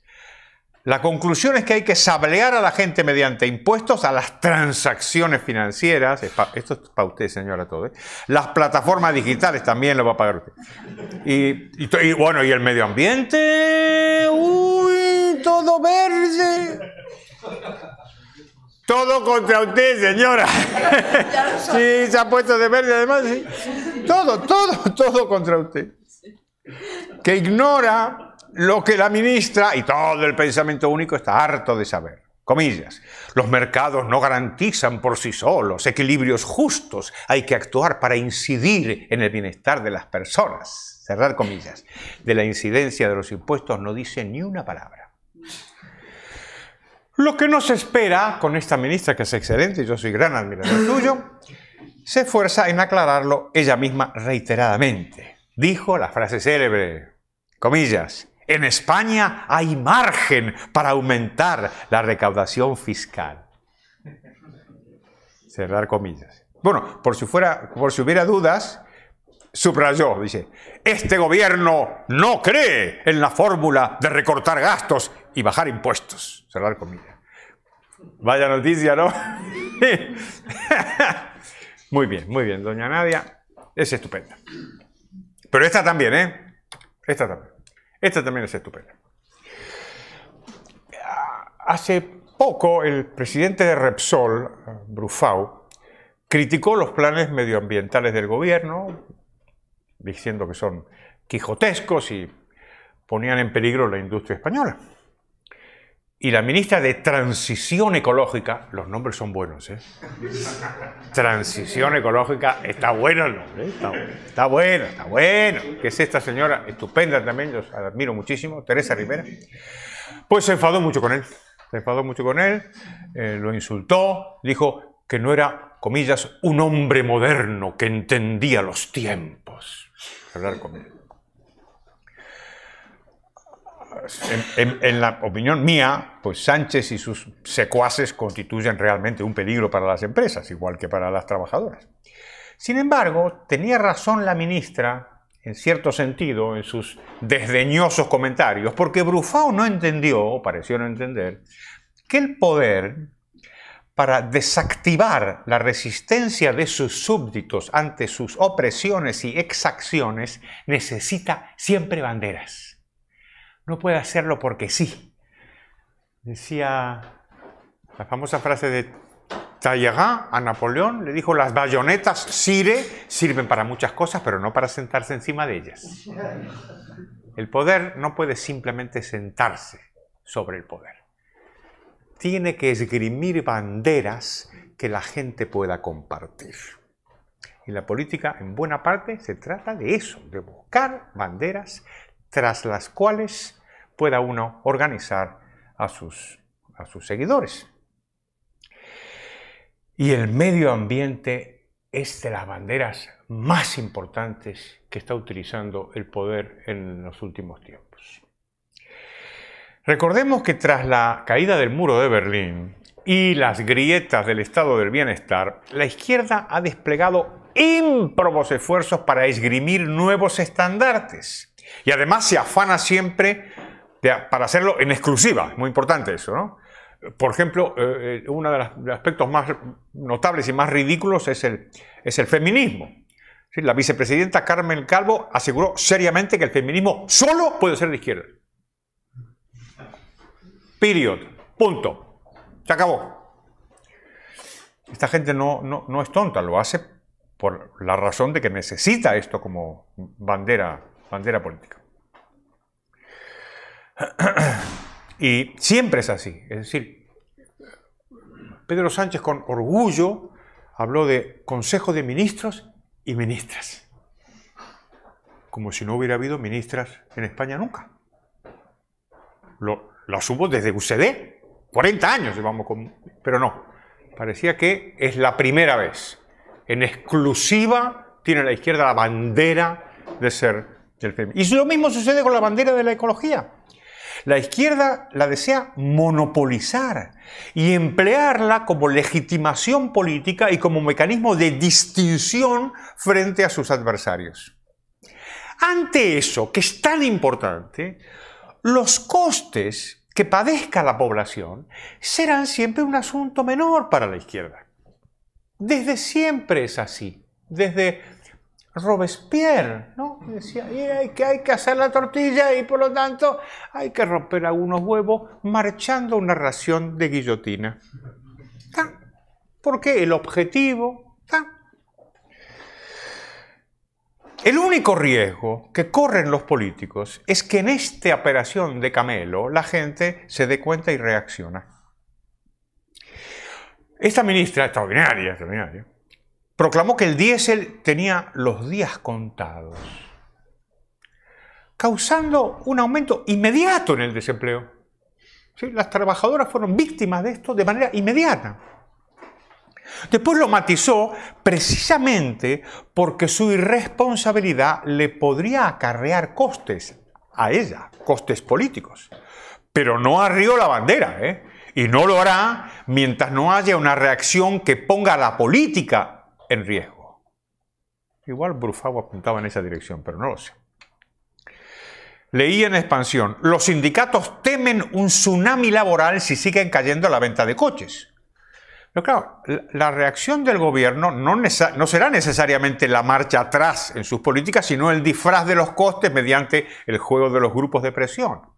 La conclusión es que hay que sablear a la gente mediante impuestos a las transacciones financieras. Esto es para usted, señora, todo. Las plataformas digitales también lo va a pagar usted. Y, y bueno, y el medio ambiente. ¡Uy! Todo verde. Todo contra usted, señora. Sí, se ha puesto de verde además. Todo, todo, todo contra usted. Que ignora lo que la ministra y todo el pensamiento único está harto de saber. Comillas. Los mercados no garantizan por sí solos equilibrios justos. Hay que actuar para incidir en el bienestar de las personas. Cerrar comillas. De la incidencia de los impuestos no dice ni una palabra. Lo que nos espera con esta ministra, que es excelente, yo soy gran admirador suyo, se esfuerza en aclararlo ella misma reiteradamente. Dijo la frase célebre, comillas, en España hay margen para aumentar la recaudación fiscal. Cerrar comillas. Bueno, por si, fuera, por si hubiera dudas, subrayó, dice, este gobierno no cree en la fórmula de recortar gastos y bajar impuestos. Cerrar comillas. Vaya noticia, ¿no? [LAUGHS] muy bien, muy bien, doña Nadia. Es estupenda. Pero esta también, ¿eh? Esta también. Esta también es estupenda. Hace poco el presidente de Repsol, Brufau, criticó los planes medioambientales del gobierno, diciendo que son quijotescos y ponían en peligro la industria española y la ministra de Transición Ecológica, los nombres son buenos, ¿eh? Transición Ecológica, está bueno el nombre, ¿eh? está, bueno, está bueno, que es esta señora estupenda también, yo la admiro muchísimo, Teresa Rivera, pues se enfadó mucho con él, se enfadó mucho con él, eh, lo insultó, dijo que no era, comillas, un hombre moderno que entendía los tiempos. Hablar conmigo en, la opinión mía, pues Sánchez y sus secuaces constituyen realmente un peligro para las empresas, igual que para las trabajadoras. Sin embargo, tenía razón la ministra, en cierto sentido, en sus desdeñosos comentarios, porque Brufau no entendió, o pareció no entender, que el poder, para desactivar la resistencia de sus súbditos ante sus opresiones y exacciones, necesita siempre banderas. No puede hacerlo porque sí. Decía la famosa frase de Talleyrand a Napoleón, le dijo, las bayonetas sirven para muchas cosas, pero no para sentarse encima de ellas. El poder no puede simplemente sentarse sobre el poder. Tiene que esgrimir banderas que la gente pueda compartir. Y la política, en buena parte, se trata de eso, de buscar banderas tras las cuales pueda uno organizar a sus, seguidores. Y el medio ambiente es de las banderas más importantes que está utilizando el poder en los últimos tiempos. Recordemos que tras la caída del muro de Berlín y las grietas del estado del bienestar, la izquierda ha desplegado ímprobos esfuerzos para esgrimir nuevos estandartes y además se afana siempre para hacerlo en exclusiva. Muy importante eso, ¿no? Por ejemplo, eh, eh, uno de los aspectos más notables y más ridículos es el, es el feminismo. La vicepresidenta Carmen Calvo aseguró seriamente que el feminismo solo puede ser de izquierda. Period. Punto. Se acabó. Esta gente no, no, no es tonta, lo hace por la razón de que necesita esto como bandera, bandera política y siempre es así. Es decir, Pedro Sánchez con orgullo habló de Consejo de Ministros y Ministras. Como si no hubiera habido ministras en España nunca. Lo, asumo desde UCD. 40 años llevamos con... Pero no. Parecía que es la primera vez. En exclusiva tiene la izquierda la bandera de ser del feminismo. Y lo mismo sucede con la bandera de la ecología. La izquierda la desea monopolizar y emplearla como legitimación política y como mecanismo de distinción frente a sus adversarios. Ante eso, que es tan importante, los costes que padezca la población serán siempre un asunto menor para la izquierda. Desde siempre es así. Desde Robespierre, ¿no? Decía, hay que, hay que hacer la tortilla y por lo tanto hay que romper algunos huevos marchando una ración de guillotina. ¿Por Porque el objetivo... El único riesgo que corren los políticos es que en esta operación de Camelo la gente se dé cuenta y reacciona. Esta ministra extraordinaria, extraordinaria, proclamó que el diésel tenía los días contados, causando un aumento inmediato en el desempleo. Las trabajadoras fueron víctimas de esto de manera inmediata. Después lo matizó precisamente porque su irresponsabilidad le podría acarrear costes a ella, costes políticos. Pero no arrió la bandera, ¿eh? Y no lo hará mientras no haya una reacción que ponga la política en riesgo. Igual Brufau apuntaba en esa dirección, pero no lo sé. Leí en expansión, los sindicatos temen un tsunami laboral si siguen cayendo la venta de coches. Pero claro, la reacción del gobierno no, no, será necesariamente la marcha atrás en sus políticas, sino el disfraz de los costes mediante el juego de los grupos de presión.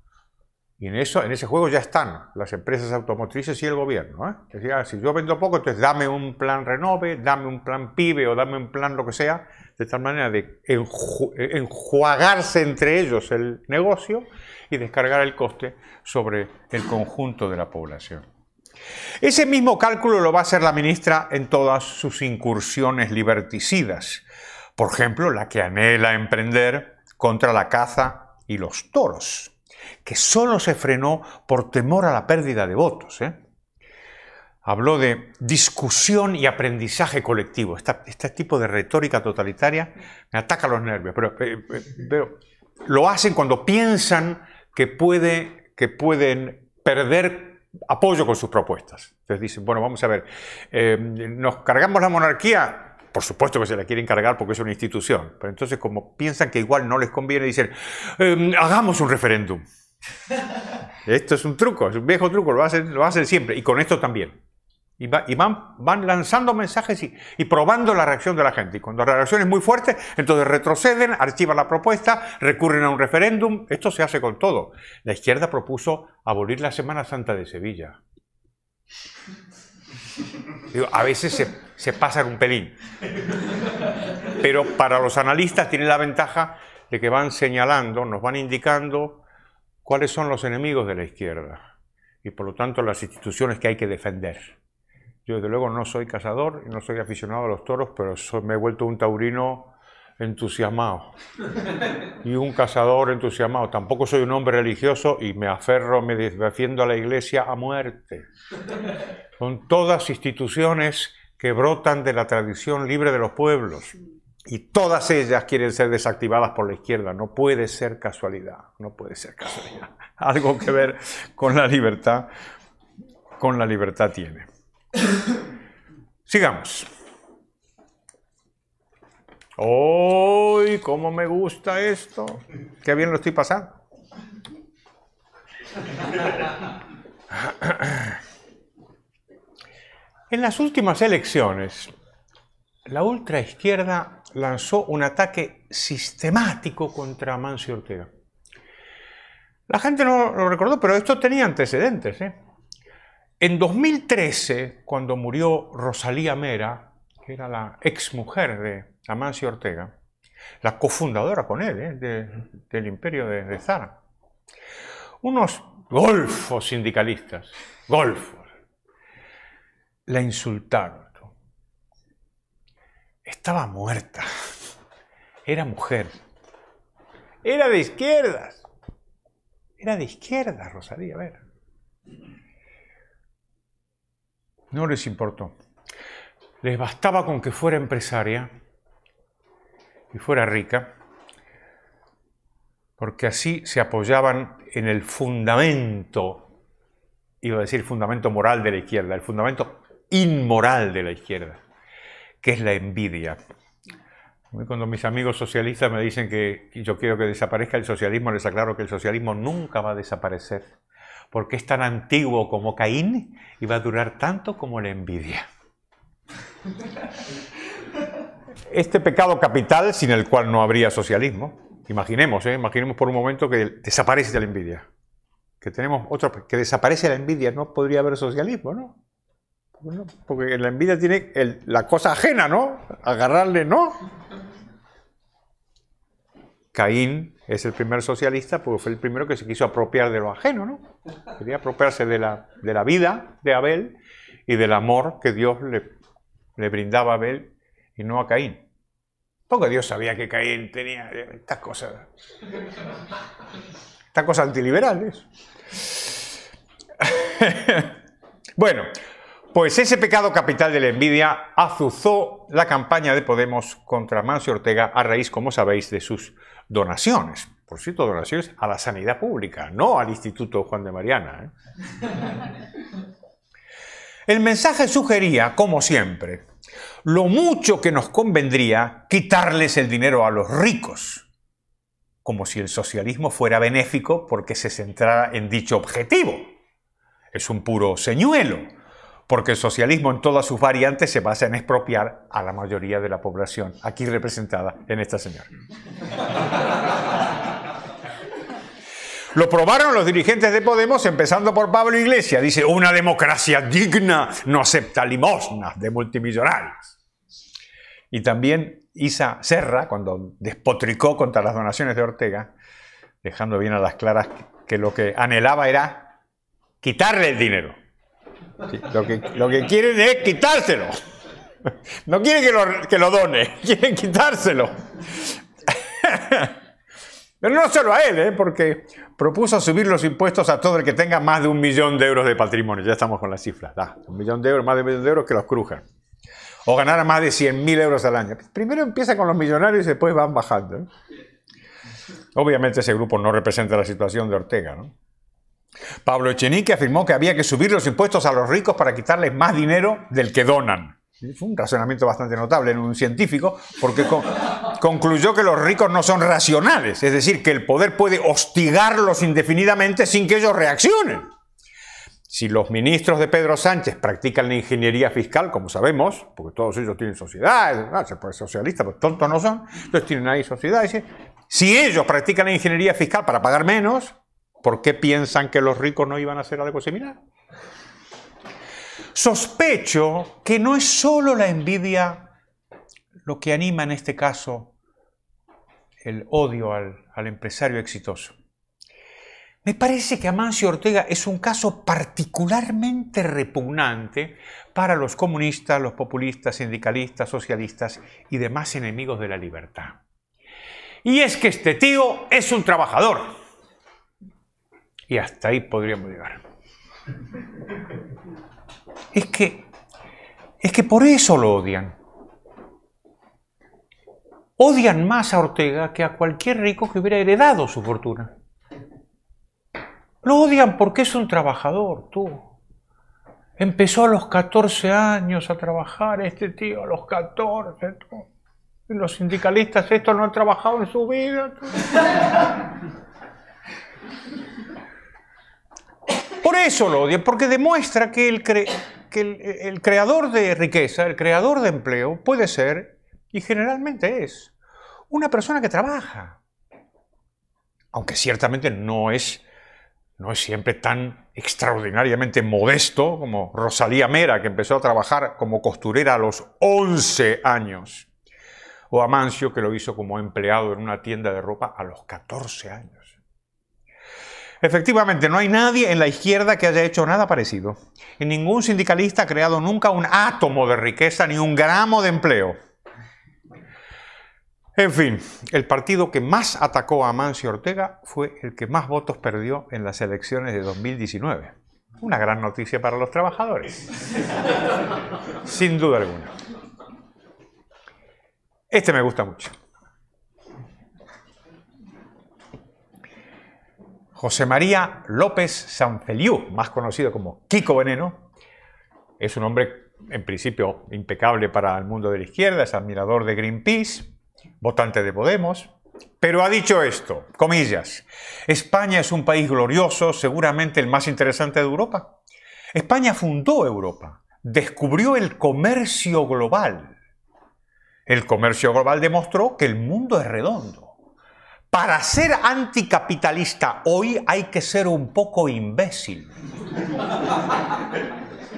Y en, eso, en ese juego ya están las empresas automotrices y el gobierno. ¿eh? Ah, si yo vendo poco, entonces dame un plan renove, dame un plan pibe o dame un plan lo que sea, de tal manera de enjuagarse entre ellos el negocio y descargar el coste sobre el conjunto de la población. Ese mismo cálculo lo va a hacer la ministra en todas sus incursiones liberticidas. Por ejemplo, la que anhela emprender contra la caza y los toros que solo se frenó por temor a la pérdida de votos. ¿eh? Habló de discusión y aprendizaje colectivo. este tipo de retórica totalitaria me ataca los nervios, pero, eh, eh, lo hacen cuando piensan que, pueden perder apoyo con sus propuestas. Entonces dicen, bueno, vamos a ver, ¿nos cargamos la monarquía? por supuesto que se la quieren cargar porque es una institución, pero entonces como piensan que igual no les conviene, dicen, em, hagamos un referéndum. [LAUGHS] esto es un truco, es un viejo truco, lo hacen, lo hacen siempre, y con esto también. Y, van, lanzando mensajes y, y, probando la reacción de la gente. Y cuando la reacción es muy fuerte, entonces retroceden, archivan la propuesta, recurren a un referéndum. Esto se hace con todo. La izquierda propuso abolir la Semana Santa de Sevilla a veces se, pasa pasan un pelín. Pero para los analistas tiene la ventaja de que van señalando, nos van indicando cuáles son los enemigos de la izquierda y por lo tanto las instituciones que hay que defender. Yo desde luego no soy cazador, y no soy aficionado a los toros, pero me he vuelto un taurino entusiasmado y un cazador entusiasmado. Tampoco soy un hombre religioso y me aferro, me defiendo a la iglesia a muerte. Son todas instituciones que brotan de la tradición libre de los pueblos y todas ellas quieren ser desactivadas por la izquierda. No puede ser casualidad, no puede ser casualidad. [LAUGHS] Algo que ver con la libertad, con la libertad tiene. Sigamos. ¡Uy! ¿Cómo me gusta esto? Qué bien lo estoy pasando. En las últimas elecciones, la ultraizquierda lanzó un ataque sistemático contra Mancio Ortega. La gente no lo recordó, pero esto tenía antecedentes. ¿eh? En 2013, cuando murió Rosalía Mera, que era la exmujer de Amancio Ortega, la cofundadora con él ¿eh? del imperio de, Zara. Unos golfos sindicalistas, golfos, la insultaron. Estaba muerta, era mujer, era de izquierdas, era de izquierdas Rosalía ver, No les importó. Les bastaba con que fuera empresaria y fuera rica, porque así se apoyaban en el fundamento, iba a decir fundamento moral de la izquierda, el fundamento inmoral de la izquierda, que es la envidia. Cuando mis amigos socialistas me dicen que yo quiero que desaparezca el socialismo, les aclaro que el socialismo nunca va a desaparecer, porque es tan antiguo como Caín y va a durar tanto como la envidia este pecado capital sin el cual no habría socialismo, imaginemos, ¿eh? imaginemos por un momento que desaparece la envidia, que tenemos otro, que desaparece la envidia, no podría haber socialismo, ¿no? porque la envidia tiene la cosa ajena, ¿no? Agarrarle, ¿no? Caín es el primer socialista porque fue el primero que se quiso apropiar de lo ajeno, ¿no? Quería apropiarse de la, vida de Abel y del amor que Dios le, le brindaba a Abel y no a Caín. Porque Dios sabía que Caín tenía eh, estas cosas. Estas cosas antiliberales. [LAUGHS] bueno, pues ese pecado capital de la envidia azuzó la campaña de Podemos contra Mancio Ortega a raíz, como sabéis, de sus donaciones. Por cierto, donaciones a la sanidad pública, no al Instituto Juan de Mariana. ¿eh? [LAUGHS] El mensaje sugería, como siempre, lo mucho que nos convendría quitarles el dinero a los ricos, como si el socialismo fuera benéfico porque se centrara en dicho objetivo. Es un puro señuelo, porque el socialismo en todas sus variantes se basa en expropiar a la mayoría de la población, aquí representada en esta señora. [LAUGHS] Lo probaron los dirigentes de Podemos, empezando por Pablo Iglesias. Dice, una democracia digna no acepta limosnas de multimillonarios. Y también Isa Serra, cuando despotricó contra las donaciones de Ortega, dejando bien a las claras que lo que anhelaba era quitarle el dinero. lo, que, lo, que, quieren es quitárselo. [LAUGHS] No quieren que lo, que lo done, [LAUGHS] quieren quitárselo. [LAUGHS] Pero no solo a él, ¿eh? porque propuso subir los impuestos a todo el que tenga más de un millón de euros de patrimonio. Ya estamos con las cifras. un millón de euros, más de un millón de euros que los crujan o ganara más de 100.000 euros al año. Primero empieza con los millonarios y después van bajando. ¿eh? Obviamente ese grupo no representa la situación de Ortega. ¿no? Pablo Echenique afirmó que había que subir los impuestos a los ricos para quitarles más dinero del que donan. Fue un razonamiento bastante notable en un científico, porque concluyó que los ricos no son racionales, es decir, que el poder puede hostigarlos indefinidamente sin que ellos reaccionen. Si los ministros de Pedro Sánchez practican la ingeniería fiscal, como sabemos, porque todos ellos tienen sociedades, ah, se puede ser socialista, pero tontos no son, entonces tienen ahí sociedades. Si ellos practican la ingeniería fiscal para pagar menos, ¿por qué piensan que los ricos no iban a hacer algo similar? Sospecho que no es solo la envidia lo que anima en este caso el odio al empresario exitoso. Me parece que Amancio Ortega es un caso particularmente repugnante para los comunistas, los populistas, sindicalistas, socialistas y demás enemigos de la libertad. Y es que este tío es un trabajador. Y hasta ahí podríamos llegar. Es que, es que por eso lo odian. Odian más a Ortega que a cualquier rico que hubiera heredado su fortuna. Lo odian porque es un trabajador, tú. Empezó a los 14 años a trabajar este tío, a los 14. los sindicalistas estos no han trabajado en su vida. Por eso lo odian, porque demuestra que, el creador de riqueza, el creador de empleo, puede ser, y generalmente es, una persona que trabaja. Aunque ciertamente no es no es siempre tan extraordinariamente modesto como Rosalía Mera, que empezó a trabajar como costurera a los 11 años, o Amancio, que lo hizo como empleado en una tienda de ropa a los 14 años. Efectivamente, no hay nadie en la izquierda que haya hecho nada parecido, y ningún sindicalista ha creado nunca un átomo de riqueza ni un gramo de empleo. En fin, el partido que más atacó a Mancio Ortega fue el que más votos perdió en las elecciones de 2019. Una gran noticia para los trabajadores. [LAUGHS] Sin duda alguna. Este me gusta mucho. José María López Sanfeliu, más conocido como Kiko Veneno, es un hombre en principio impecable para el mundo de la izquierda, es admirador de Greenpeace, votante de Podemos, pero ha dicho esto, comillas, España es un país glorioso, seguramente el más interesante de Europa. España fundó Europa, descubrió el comercio global. El comercio global demostró que el mundo es redondo. Para ser anticapitalista hoy hay que ser un poco imbécil.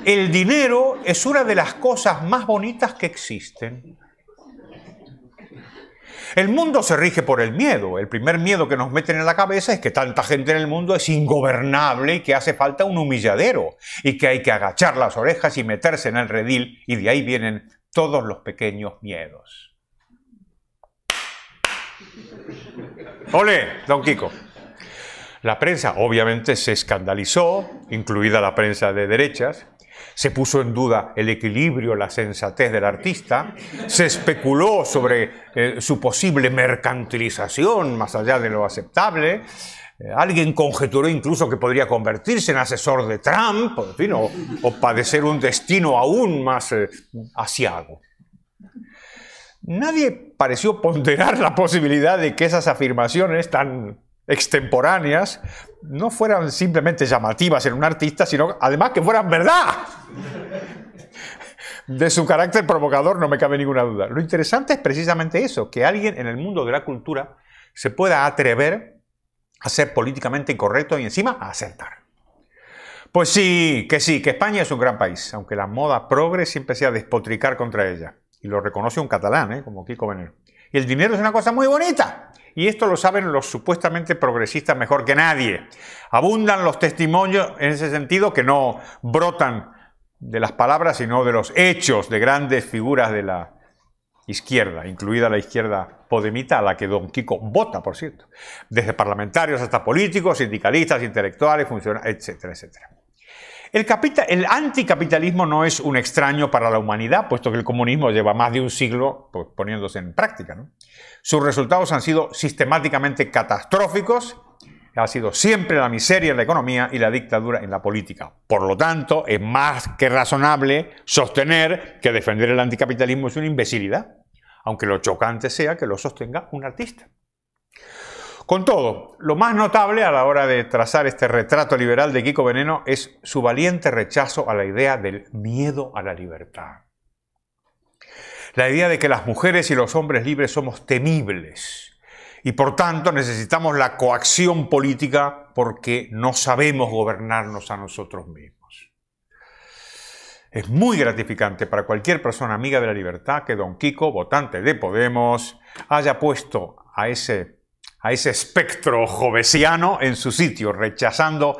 El dinero es una de las cosas más bonitas que existen. El mundo se rige por el miedo. El primer miedo que nos meten en la cabeza es que tanta gente en el mundo es ingobernable y que hace falta un humilladero y que hay que agachar las orejas y meterse en el redil y de ahí vienen todos los pequeños miedos. Ole, don Kiko. La prensa obviamente se escandalizó, incluida la prensa de derechas, se puso en duda el equilibrio, la sensatez del artista, se especuló sobre eh, su posible mercantilización más allá de lo aceptable, eh, alguien conjeturó incluso que podría convertirse en asesor de Trump, o, padecer un destino aún más eh, asiago. Nadie pareció ponderar la posibilidad de que esas afirmaciones tan extemporáneas no fueran simplemente llamativas en un artista, sino además que fueran verdad. De su carácter provocador no me cabe ninguna duda. Lo interesante es precisamente eso, que alguien en el mundo de la cultura se pueda atrever a ser políticamente incorrecto y encima a aceptar. Pues sí, que sí, que España es un gran país, aunque la moda progre siempre sea despotricar contra ella. Y lo reconoce un catalán, ¿eh? como Kiko Benet. Y el dinero es una cosa muy bonita y esto lo saben los supuestamente progresistas mejor que nadie. Abundan los testimonios en ese sentido que no brotan de las palabras, sino de los hechos de grandes figuras de la izquierda, incluida la izquierda podemita, a la que don Kiko vota, por cierto, desde parlamentarios hasta políticos, sindicalistas, intelectuales, funcionarios, etcétera, etcétera. El, anticapitalismo no es un extraño para la humanidad, puesto que el comunismo lleva más de un siglo pues, poniéndose en práctica. ¿no? Sus resultados han sido sistemáticamente catastróficos. Ha sido siempre la miseria en la economía y la dictadura en la política. Por lo tanto, es más que razonable sostener que defender el anticapitalismo es una imbecilidad, aunque lo chocante sea que lo sostenga un artista. Con todo, lo más notable a la hora de trazar este retrato liberal de Kiko Veneno es su valiente rechazo a la idea del miedo a la libertad la idea de que las mujeres y los hombres libres somos temibles y por tanto necesitamos la coacción política porque no sabemos gobernarnos a nosotros mismos. Es muy gratificante para cualquier persona amiga de la libertad que don Kiko, votante de Podemos, haya puesto a ese, a ese espectro jovesiano en su sitio, rechazando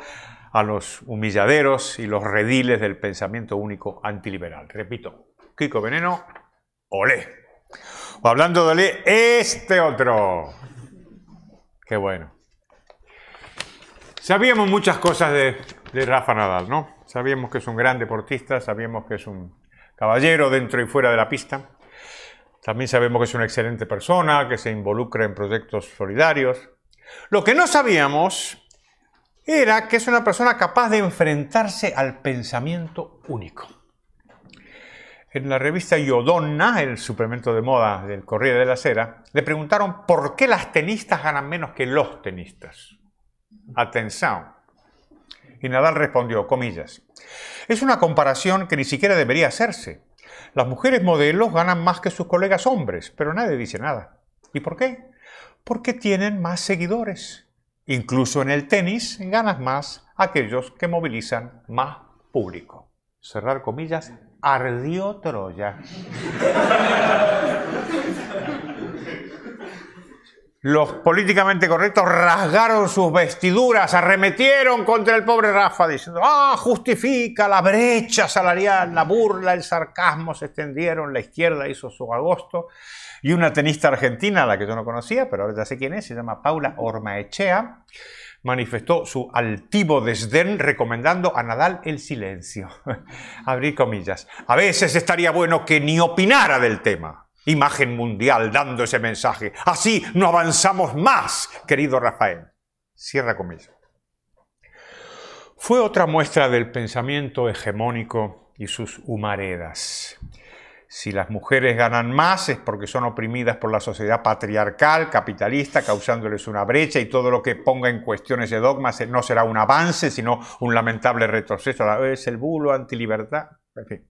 a los humilladeros y los rediles del pensamiento único antiliberal. Repito, Kiko Veneno, Olé. O hablando de olé, este otro. Qué bueno. Sabíamos muchas cosas de, de Rafa Nadal, ¿no? Sabíamos que es un gran deportista, sabíamos que es un caballero dentro y fuera de la pista. También sabemos que es una excelente persona, que se involucra en proyectos solidarios. Lo que no sabíamos era que es una persona capaz de enfrentarse al pensamiento único. En la revista Yodonna, el suplemento de moda del Corriere de la Sera, le preguntaron por qué las tenistas ganan menos que los tenistas. Atención. Y Nadal respondió, comillas, es una comparación que ni siquiera debería hacerse. Las mujeres modelos ganan más que sus colegas hombres, pero nadie dice nada. ¿Y por qué? Porque tienen más seguidores. Incluso en el tenis ganas más aquellos que movilizan más público. Cerrar comillas, ardió Troya. Los políticamente correctos rasgaron sus vestiduras, arremetieron contra el pobre Rafa diciendo, ah, justifica la brecha salarial, la burla, el sarcasmo se extendieron, la izquierda hizo su agosto. Y una tenista argentina, la que yo no conocía, pero ahora ya sé quién es, se llama Paula Ormaechea manifestó su altivo desdén recomendando a Nadal el silencio. [LAUGHS] Abrir comillas. A veces estaría bueno que ni opinara del tema. Imagen mundial dando ese mensaje. Así no avanzamos más, querido Rafael. Cierra comillas. Fue otra muestra del pensamiento hegemónico y sus humaredas. Si las mujeres ganan más es porque son oprimidas por la sociedad patriarcal, capitalista, causándoles una brecha y todo lo que ponga en cuestión ese dogma no será un avance, sino un lamentable retroceso. Es el bulo, antilibertad, en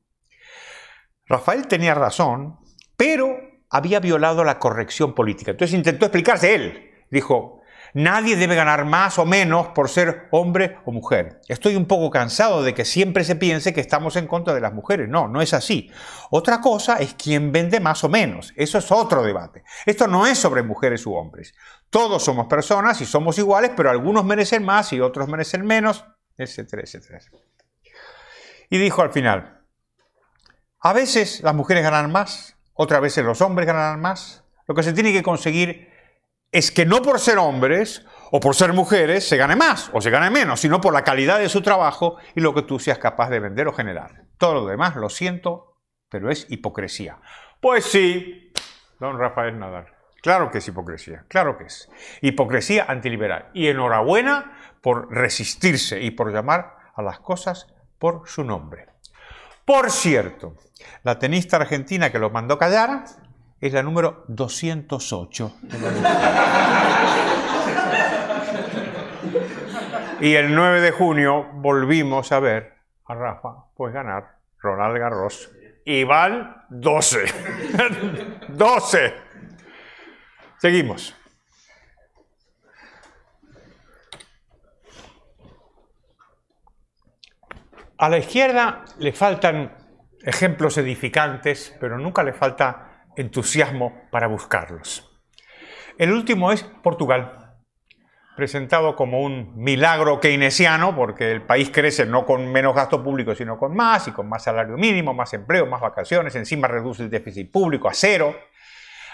Rafael tenía razón, pero había violado la corrección política. Entonces intentó explicarse él. Dijo, Nadie debe ganar más o menos por ser hombre o mujer. Estoy un poco cansado de que siempre se piense que estamos en contra de las mujeres. No, no es así. Otra cosa es quién vende más o menos. Eso es otro debate. Esto no es sobre mujeres u hombres. Todos somos personas y somos iguales, pero algunos merecen más y otros merecen menos, etcétera, etcétera. Y dijo al final, a veces las mujeres ganan más, otras veces los hombres ganan más. Lo que se tiene que conseguir es que no por ser hombres o por ser mujeres se gane más o se gane menos, sino por la calidad de su trabajo y lo que tú seas capaz de vender o generar. Todo lo demás, lo siento, pero es hipocresía. Pues sí, don Rafael Nadal. Claro que es hipocresía, claro que es. Hipocresía antiliberal. Y enhorabuena por resistirse y por llamar a las cosas por su nombre. Por cierto, la tenista argentina que lo mandó callar es la número 208. y el 9 de junio volvimos a ver a Rafa, pues ganar Ronald Garros. Y Val 12. 12. Seguimos. A la izquierda le faltan ejemplos edificantes, pero nunca le falta entusiasmo para buscarlos. El último es Portugal, presentado como un milagro keynesiano, porque el país crece no con menos gasto público, sino con más, y con más salario mínimo, más empleo, más vacaciones, encima reduce el déficit público a cero.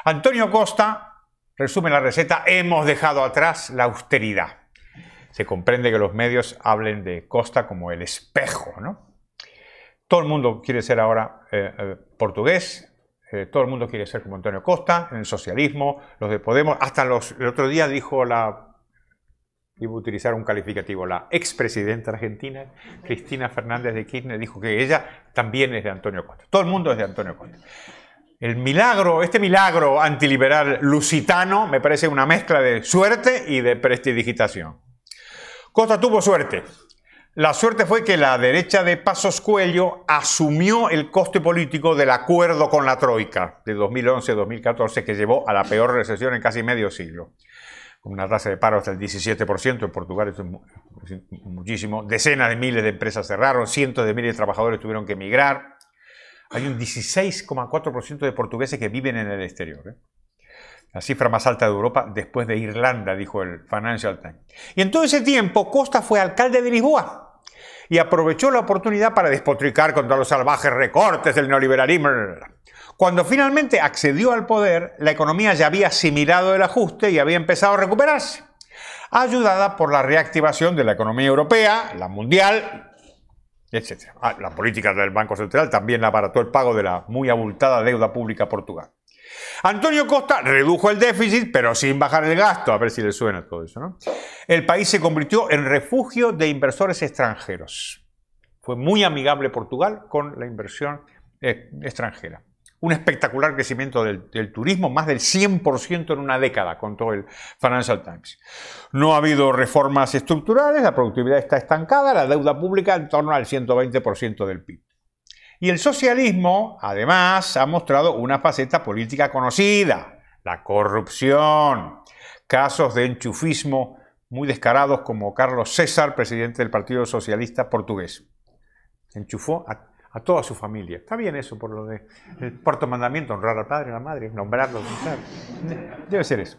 Antonio Costa resume la receta, hemos dejado atrás la austeridad. Se comprende que los medios hablen de Costa como el espejo, ¿no? Todo el mundo quiere ser ahora eh, eh, portugués, eh, todo el mundo quiere ser como Antonio Costa, en el socialismo, los de Podemos, hasta los, el otro día dijo la iba a utilizar un calificativo, la expresidenta argentina, Cristina Fernández de Kirchner, dijo que ella también es de Antonio Costa. Todo el mundo es de Antonio Costa. El milagro, este milagro antiliberal lusitano me parece una mezcla de suerte y de prestidigitación. Costa tuvo suerte, la suerte fue que la derecha de Pasos Cuello asumió el coste político del acuerdo con la Troika de 2011-2014 que llevó a la peor recesión en casi medio siglo. Con una tasa de paro hasta el 17%, en Portugal es muchísimo. Decenas de miles de empresas cerraron, cientos de miles de trabajadores tuvieron que emigrar. Hay un 16,4% de portugueses que viven en el exterior. ¿eh? la cifra más alta de Europa después de Irlanda, dijo el Financial Times. Y en todo ese tiempo Costa fue alcalde de Lisboa y aprovechó la oportunidad para despotricar contra los salvajes recortes del neoliberalismo. Cuando finalmente accedió al poder, la economía ya había asimilado el ajuste y había empezado a recuperarse, ayudada por la reactivación de la economía europea, la mundial etc. Ah, la política del Banco Central también abarató el pago de la muy abultada deuda pública portugal. Antonio Costa redujo el déficit, pero sin bajar el gasto. A ver si le suena todo eso, El país se convirtió en refugio de inversores extranjeros. Fue muy amigable Portugal con la inversión eh, extranjera. Un espectacular crecimiento del, del turismo, más del 100% en una década, contó el Financial Times. No ha habido reformas estructurales, la productividad está estancada, la deuda pública en torno al 120% del PIB. Y el socialismo, además, ha mostrado una faceta política conocida, la corrupción. Casos de enchufismo muy descarados como Carlos César, presidente del Partido Socialista Portugués. Enchufó a, toda su familia. Está bien eso, por lo de el cuarto mandamiento, honrar al padre y a la madre, nombrarlo. Debe ser eso.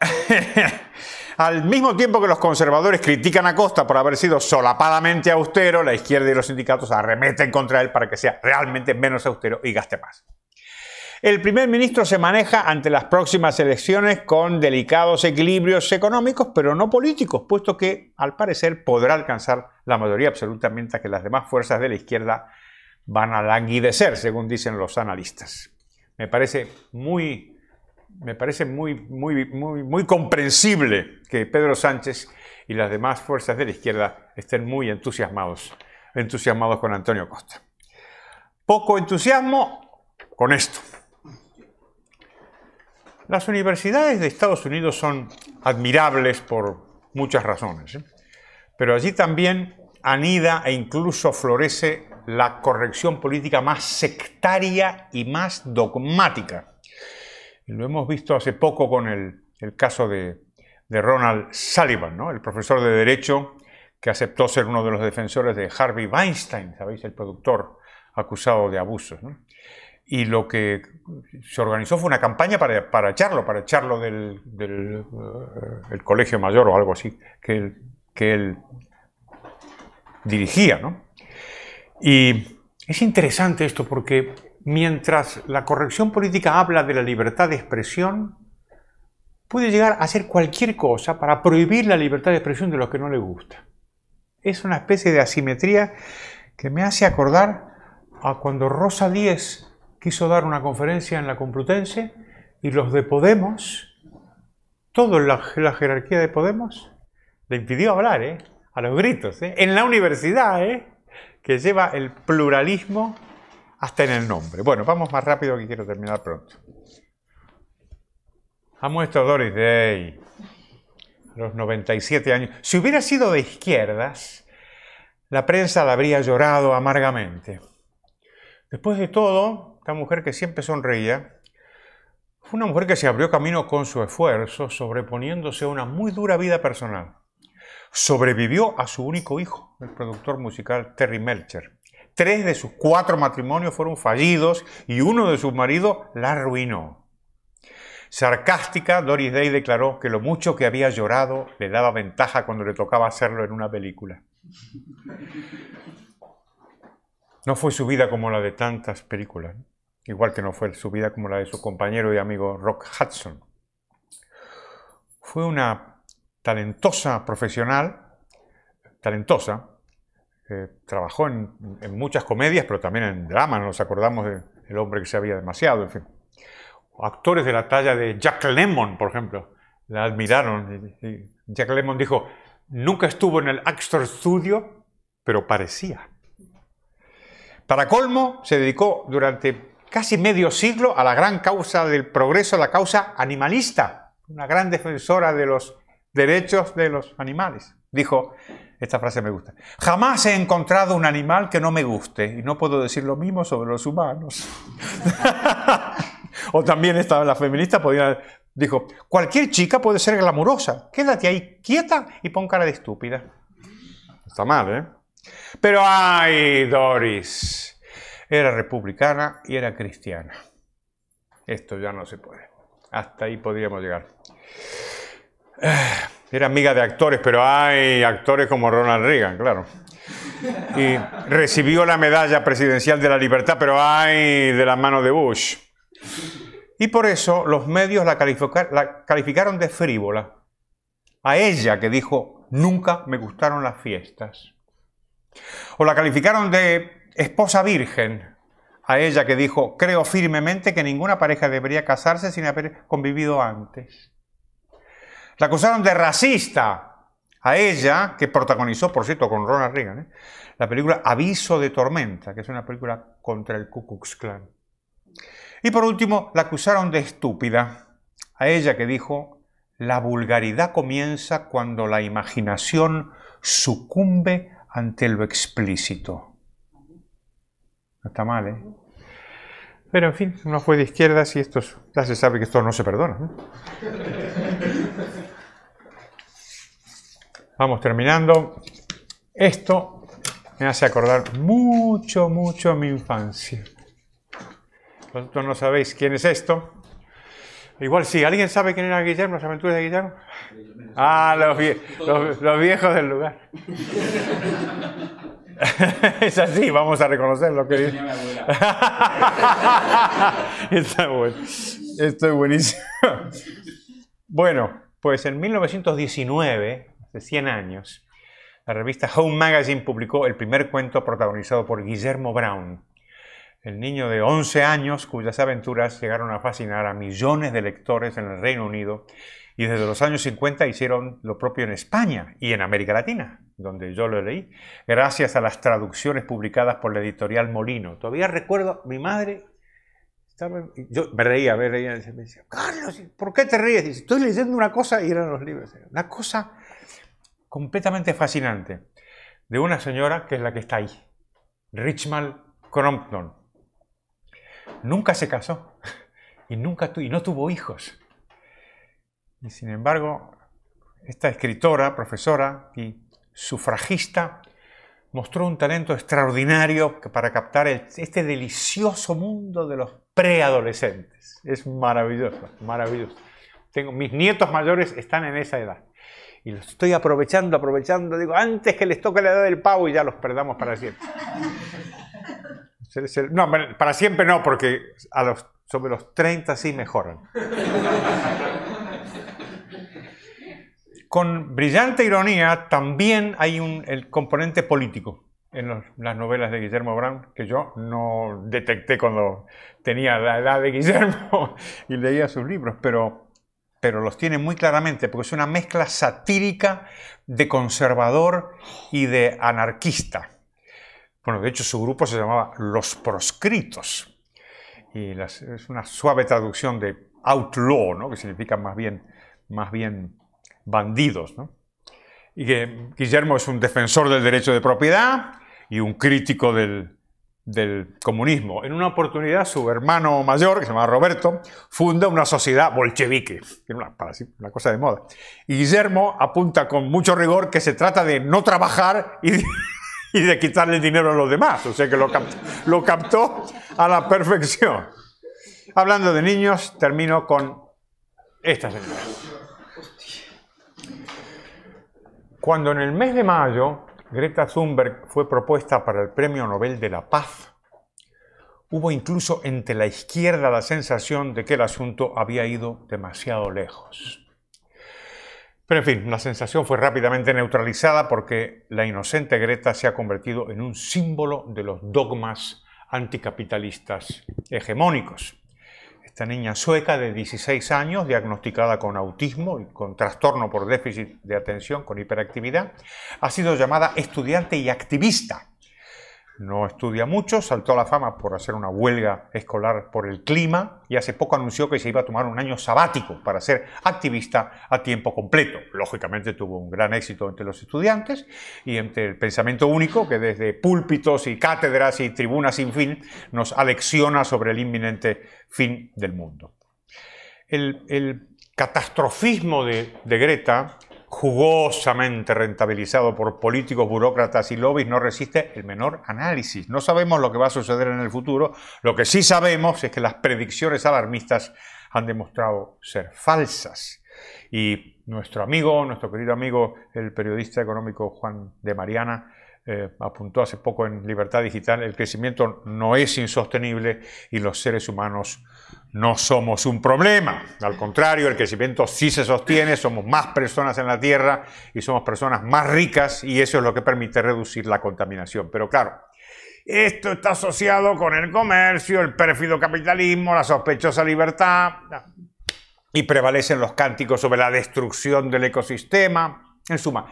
[LAUGHS] Al mismo tiempo que los conservadores critican a Costa por haber sido solapadamente austero, la izquierda y los sindicatos arremeten contra él para que sea realmente menos austero y gaste más. El primer ministro se maneja ante las próximas elecciones con delicados equilibrios económicos, pero no políticos, puesto que, al parecer, podrá alcanzar la mayoría absoluta mientras que las demás fuerzas de la izquierda van a languidecer, según dicen los analistas. Me parece muy me parece muy, muy, muy, comprensible que Pedro Sánchez y las demás fuerzas de la izquierda estén muy entusiasmados, con Antonio Costa. Poco entusiasmo con esto. Las universidades de Estados Unidos son admirables por muchas razones, ¿eh? pero allí también anida e incluso florece la corrección política más sectaria y más dogmática lo hemos visto hace poco con el, caso de, Ronald Sullivan, el profesor de Derecho que aceptó ser uno de los defensores de Harvey Weinstein, ¿sabéis? El productor acusado de abusos. Y lo que se organizó fue una campaña para, echarlo, para echarlo del, eh, colegio mayor o algo así que él, que él dirigía. Y es interesante esto porque mientras la corrección política habla de la libertad de expresión, puede llegar a hacer cualquier cosa para prohibir la libertad de expresión de los que no le gusta. Es una especie de asimetría que me hace acordar a cuando Rosa Díez quiso dar una conferencia en la Complutense y los de Podemos, toda la, la jerarquía de Podemos, le impidió hablar, ¿eh? a los gritos, ¿eh? en la universidad, ¿eh? que lleva el pluralismo hasta en el nombre. Bueno, vamos más rápido que quiero terminar pronto. Ha muestra Doris Day, a los 97 años. Si hubiera sido de izquierdas, la prensa la habría llorado amargamente. Después de todo, esta mujer que siempre sonreía, fue una mujer que se abrió camino con su esfuerzo, sobreponiéndose a una muy dura vida personal. Sobrevivió a su único hijo, el productor musical Terry Melcher. Tres de sus cuatro matrimonios fueron fallidos y uno de sus maridos la arruinó. Sarcástica, Doris Day declaró que lo mucho que había llorado le daba ventaja cuando le tocaba hacerlo en una película. No fue su vida como la de tantas películas, igual que no fue su vida como la de su compañero y amigo Rock Hudson. Fue una talentosa profesional, talentosa, eh, trabajó en, muchas comedias, pero también en dramas nos acordamos de El hombre que se había demasiado, en fin. Actores de la talla de Jack Lemmon, por ejemplo, la admiraron. Y, Jack Lemmon dijo, nunca estuvo en el Actor Studio, pero parecía. Para colmo, se dedicó durante casi medio siglo a la gran causa del progreso, la causa animalista, una gran defensora de los derechos de los animales. Dijo, esta frase me gusta. Jamás he encontrado un animal que no me guste. Y no puedo decir lo mismo sobre los humanos. [LAUGHS] o también estaba la feminista, podría dijo, cualquier chica puede ser glamurosa. Quédate ahí quieta y pon cara de estúpida. Está mal, ¿eh? Pero ay, Doris. Era republicana y era cristiana. Esto ya no se puede. Hasta ahí podríamos llegar. Eh, era amiga de actores, pero hay actores como Ronald Reagan, claro. Y recibió la medalla presidencial de la libertad, pero hay de la mano de Bush. Y por eso los medios la, la calificaron de frívola. A ella que dijo, nunca me gustaron las fiestas. O la calificaron de esposa virgen. A ella que dijo, creo firmemente que ninguna pareja debería casarse sin haber convivido antes. La acusaron de racista a ella, que protagonizó, por cierto, con Ronald Reagan, ¿eh? la película Aviso de Tormenta, que es una película contra el Ku Klux Klan. Y por último, la acusaron de estúpida a ella que dijo, la vulgaridad comienza cuando la imaginación sucumbe ante lo explícito. No está mal, ¿eh? Pero en fin, no fue de izquierdas y esto ya se sabe que esto no se perdona. Vamos terminando. Esto me hace acordar mucho, mucho mi infancia. Vosotros no sabéis quién es esto. Igual sí, ¿alguien sabe quién era Guillermo, las aventuras de Guillermo? Ah, los, viejos del lugar. [LAUGHS] es así, vamos a reconocerlo, lo que [LAUGHS] Está bueno. Esto es buenísimo. Bueno, pues en 1919 100 años, la revista Home Magazine publicó el primer cuento protagonizado por Guillermo Brown, el niño de 11 años cuyas aventuras llegaron a fascinar a millones de lectores en el Reino Unido y desde los años 50 hicieron lo propio en España y en América Latina, donde yo lo leí, gracias a las traducciones publicadas por la editorial Molino. Todavía recuerdo, mi madre yo me reía, me reía, me decía, Carlos, ¿por qué te ríes? Dice, estoy leyendo una cosa y eran los libros, una cosa completamente fascinante de una señora que es la que está ahí, Richmond Crompton. Nunca se casó y, nunca y no tuvo hijos. Y sin embargo, esta escritora, profesora y sufragista mostró un talento extraordinario para captar este delicioso mundo de los preadolescentes. Es maravilloso, maravilloso. Tengo, mis nietos mayores están en esa edad. Y los estoy aprovechando, aprovechando. Digo, antes que les toque la edad del pavo y ya los perdamos para siempre. No, para siempre no, porque a los, sobre los 30 sí mejoran. Con brillante ironía también hay un, el componente político en las novelas de Guillermo Brown, que yo no detecté cuando tenía la edad de Guillermo [LAUGHS] y leía sus libros, pero pero los tiene muy claramente, porque es una mezcla satírica de conservador y de anarquista. Bueno, de hecho su grupo se llamaba Los Proscritos, y es una suave traducción de outlaw, ¿no? que significa más bien, más bien bandidos. Y que Guillermo es un defensor del derecho de propiedad y un crítico del, del comunismo. En una oportunidad, su hermano mayor, que se llama Roberto, funda una sociedad bolchevique, una, una cosa de moda. Y Guillermo apunta con mucho rigor que se trata de no trabajar y de, [LAUGHS] quitarle el dinero a los demás. O sea que lo lo captó a la perfección. Hablando de niños, termino con esta señora. Cuando en el mes de mayo Greta Thunberg fue propuesta para el Premio Nobel de la Paz, hubo incluso entre la izquierda la sensación de que el asunto había ido demasiado lejos. Pero en fin, la sensación fue rápidamente neutralizada porque la inocente Greta se ha convertido en un símbolo de los dogmas anticapitalistas hegemónicos esta niña sueca de 16 años, diagnosticada con autismo y con trastorno por déficit de atención, con hiperactividad, ha sido llamada estudiante y activista no estudia mucho, saltó a la fama por hacer una huelga escolar por el clima y hace poco anunció que se iba a tomar un año sabático para ser activista a tiempo completo. Lógicamente tuvo un gran éxito entre los estudiantes y entre el pensamiento único que desde púlpitos y cátedras y tribunas sin fin nos alecciona sobre el inminente fin del mundo. El, catastrofismo de Greta jugosamente rentabilizado por políticos, burócratas y lobbies no resiste el menor análisis. No sabemos lo que va a suceder en el futuro. Lo que sí sabemos es que las predicciones alarmistas han demostrado ser falsas. Y nuestro amigo, nuestro querido amigo, el periodista económico Juan de Mariana, eh, apuntó hace poco en Libertad Digital, el crecimiento no es insostenible y los seres humanos no somos un problema. Al contrario, el crecimiento sí se sostiene, somos más personas en la Tierra y somos personas más ricas y eso es lo que permite reducir la contaminación. Pero claro, esto está asociado con el comercio, el pérfido capitalismo, la sospechosa libertad y prevalecen los cánticos sobre la destrucción del ecosistema. En suma,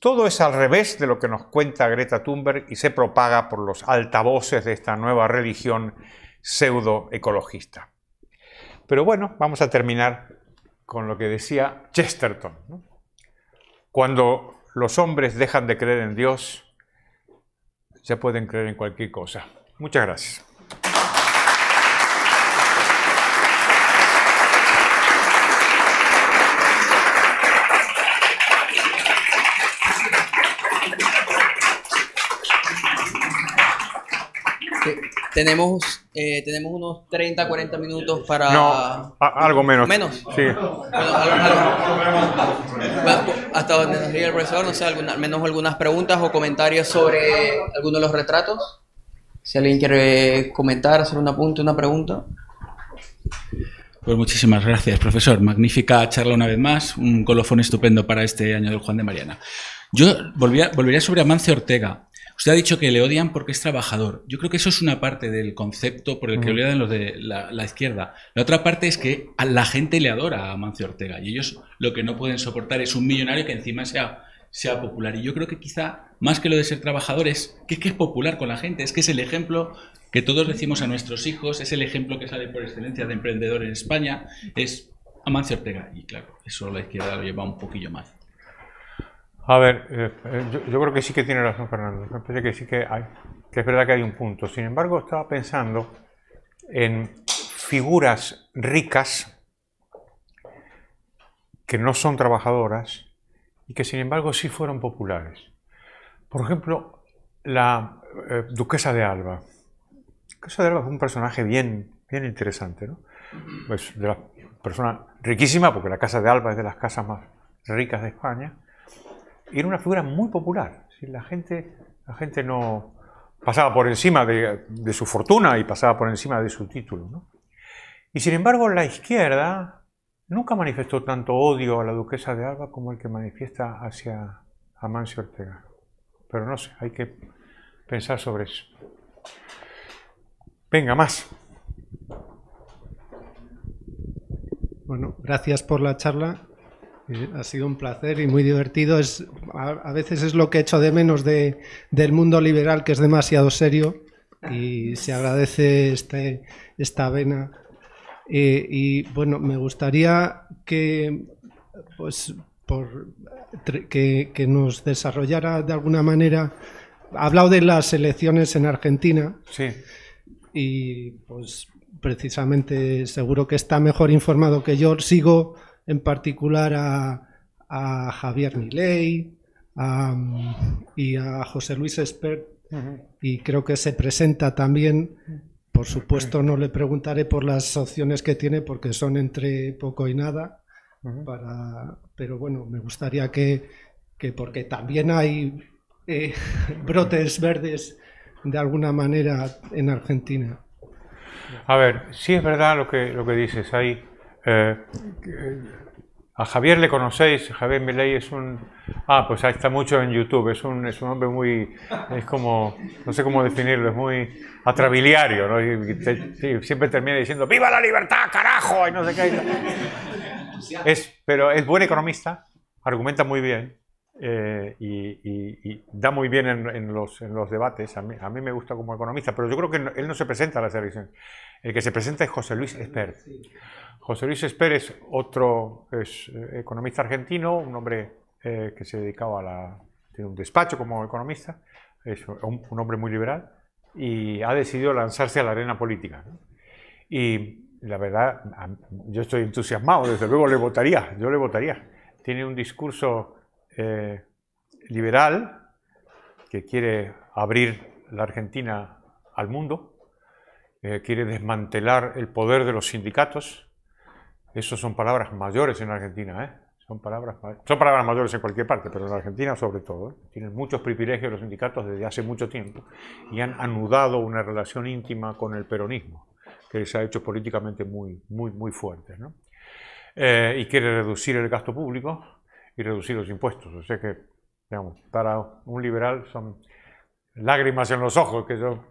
todo es al revés de lo que nos cuenta Greta Thunberg y se propaga por los altavoces de esta nueva religión pseudo-ecologista. Pero bueno, vamos a terminar con lo que decía Chesterton. Cuando los hombres dejan de creer en Dios, ya pueden creer en cualquier cosa. Muchas gracias. Tenemos, eh, tenemos unos 30, 40 minutos para... No, algo menos. ¿Menos? Sí. Pues, hasta donde nos diga el profesor, no sé, al menos algunas preguntas o comentarios sobre alguno de los retratos. Si alguien quiere comentar, hacer un apunte, una pregunta. Pues muchísimas gracias, profesor. Magnífica charla una vez más. Un colofón estupendo para este año del Juan de Mariana. Yo volvería, volvería sobre Amancio Ortega. Usted ha dicho que le odian porque es trabajador. Yo creo que eso es una parte del concepto por el que olvidan los de la, izquierda. La otra parte es que a la gente le adora a Mancio Ortega y ellos lo que no pueden soportar es un millonario que encima sea, sea popular. Y yo creo que quizá más que lo de ser trabajador es que, es que es popular con la gente, es que es el ejemplo que todos decimos a nuestros hijos, es el ejemplo que sale por excelencia de emprendedor en España, es Amancio Ortega. Y claro, eso la izquierda lo lleva un poquillo más. A ver, eh, eh, yo, creo que sí que tiene razón Fernando. que sí que es verdad que hay un punto. Sin embargo, estaba pensando en figuras ricas que no son trabajadoras y que sin embargo sí fueron populares. Por ejemplo, la eh, duquesa de Alba. La duquesa de Alba es un personaje bien, bien interesante, ¿no? Pues de la persona riquísima, porque la casa de Alba es de las casas más ricas de España, era una figura muy popular. La gente, la gente no pasaba por encima de, su fortuna y pasaba por encima de su título. Y sin embargo, la izquierda nunca manifestó tanto odio a la duquesa de Alba como el que manifiesta hacia Amancio Ortega. Pero no sé, hay que pensar sobre eso. Venga, más. Bueno, gracias por la charla. Eh, ha sido un placer y muy divertido. Es, a, veces es lo que he hecho de menos de, del mundo liberal, que es demasiado serio, y se agradece este, esta vena. Eh, y bueno, me gustaría que, pues, por, que, nos desarrollara de alguna manera. Ha hablado de las elecciones en Argentina. Y pues precisamente seguro que está mejor informado que yo. Sigo en particular a, Javier Milei mm, y a José Luis Espert, y creo que se presenta también. Por supuesto, no le preguntaré por las opciones que tiene, porque son entre poco y nada. pero bueno, me gustaría que, porque también hay eh, [LAUGHS] brotes verdes de alguna manera en Argentina. A ver, sí es verdad lo que, lo que dices. ahí, eh, a Javier le conocéis, Javier Milei es un... Ah, pues ahí está mucho en YouTube, es un, es un hombre muy... Es como, no sé cómo definirlo, es muy atrabiliario, ¿no? siempre termina diciendo, ¡Viva la libertad, carajo! Y no sé qué. Es, pero es buen economista, argumenta muy bien eh, y, da muy bien en, en, los, en los, debates. A mí, me gusta como economista, pero yo creo que él no se presenta a las elecciones. El que se presenta es José Luis Espert. José Luis Pérez, otro eh, economista argentino, un hombre eh, que se dedicaba a la, tiene un despacho como economista, es un, hombre muy liberal, y ha decidido lanzarse a la arena política. Y la verdad, yo estoy entusiasmado, desde luego le votaría, yo le votaría. Tiene un discurso eh, liberal que quiere abrir la Argentina al mundo, quiere desmantelar el poder de los sindicatos, esas son palabras mayores en Argentina, ¿eh? Son palabras, son palabras mayores en cualquier parte, pero en Argentina sobre todo. ¿eh? Tienen muchos privilegios los sindicatos desde hace mucho tiempo y han anudado una relación íntima con el peronismo, que se ha hecho políticamente muy, muy, muy fuerte. ¿no? Eh, y quiere reducir el gasto público y reducir los impuestos. O sea que, digamos, para un liberal son lágrimas en los ojos que yo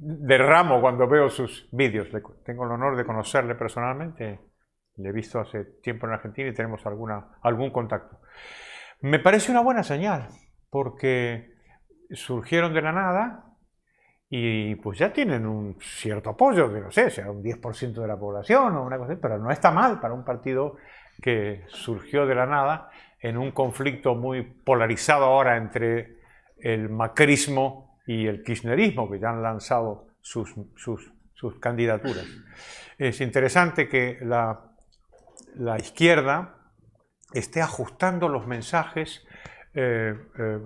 derramo cuando veo sus vídeos. Tengo el honor de conocerle personalmente le he visto hace tiempo en Argentina y tenemos alguna, algún contacto. Me parece una buena señal, porque surgieron de la nada y pues ya tienen un cierto apoyo, que no sé, sea un 10% de la población o una cosa pero no está mal para un partido que surgió de la nada en un conflicto muy polarizado ahora entre el macrismo y el kirchnerismo, que ya han lanzado sus, sus, sus candidaturas. Es interesante que la la izquierda esté ajustando los mensajes eh, eh,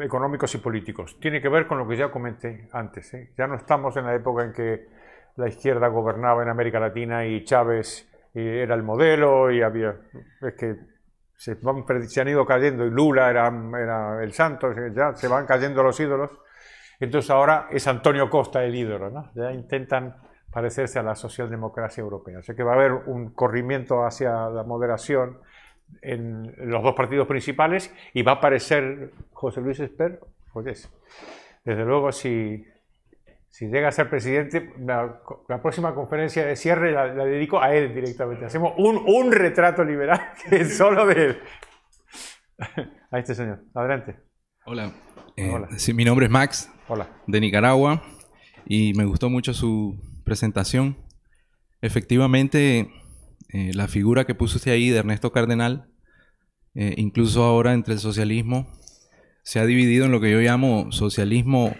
económicos y políticos. Tiene que ver con lo que ya comenté antes. ¿eh? Ya no estamos en la época en que la izquierda gobernaba en América Latina y Chávez era el modelo y había... Es que se, van, han ido cayendo y Lula era, era, el santo, ya se van cayendo los ídolos. Entonces ahora es Antonio Costa el ídolo, Ya intentan parecerse a la socialdemocracia europea. sea que va a haber un corrimiento hacia la moderación en los dos partidos principales y va a aparecer José Luis Esper, pues desde luego si, si llega a ser presidente, la, próxima conferencia de cierre la, dedico a él directamente. Hacemos un, un retrato liberal [LAUGHS] solo de él. A [LAUGHS] este señor. Adelante. Hola. Eh, mi nombre es Max. Hola. De Nicaragua. Y me gustó mucho su, presentación. Efectivamente, eh, la figura que puso usted ahí de Ernesto Cardenal, eh, incluso ahora entre el socialismo, se ha dividido en lo que yo llamo socialismo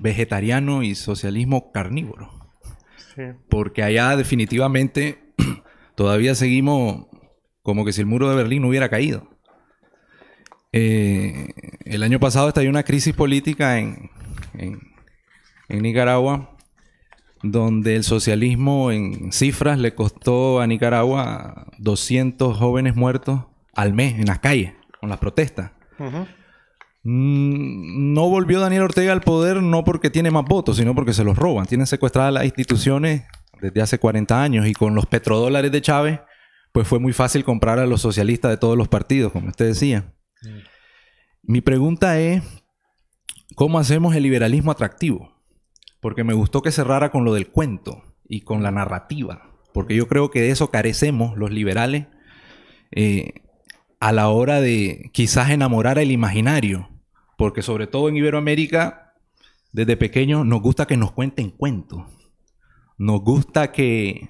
vegetariano y socialismo carnívoro. Porque allá definitivamente [CLEARS THROAT] todavía seguimos como que si el muro de Berlín no hubiera caído. Eh, el año pasado estalló una crisis política en, en Nicaragua donde el socialismo en cifras le costó a Nicaragua 200 jóvenes muertos al mes en las calles, con las protestas. Mm, no volvió Daniel Ortega al poder no porque tiene más votos, sino porque se los roban. Tienen secuestradas las instituciones desde hace 40 años y con los petrodólares de Chávez, pues fue muy fácil comprar a los socialistas de todos los partidos, como usted decía. Mi pregunta es, ¿cómo hacemos el liberalismo atractivo? porque me gustó que cerrara con lo del cuento y con la narrativa, porque yo creo que de eso carecemos los liberales eh, a la hora de quizás enamorar el imaginario, porque sobre todo en Iberoamérica, desde pequeños nos gusta que nos cuenten cuentos, nos gusta que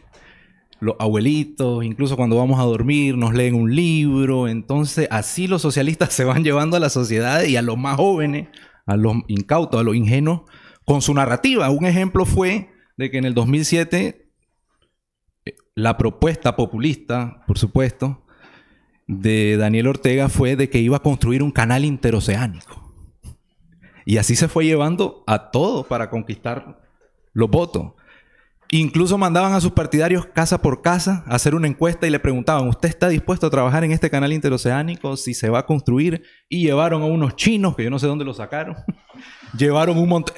los abuelitos, incluso cuando vamos a dormir, nos leen un libro. Entonces, así los socialistas [LAUGHS] se van llevando a la sociedad y a los más jóvenes, a los incautos, a los ingenuos, con su narrativa. Un ejemplo fue de que en el 2007 eh, la propuesta populista, por supuesto, de Daniel Ortega fue de que iba a construir un canal interoceánico. Y así se fue llevando a todo para conquistar los votos. Incluso mandaban a sus partidarios casa por casa a hacer una encuesta y le preguntaban, ¿usted está dispuesto a trabajar en este canal interoceánico? Si se va a construir. Y llevaron a unos chinos, que yo no sé dónde lo sacaron. [LAUGHS] llevaron un montón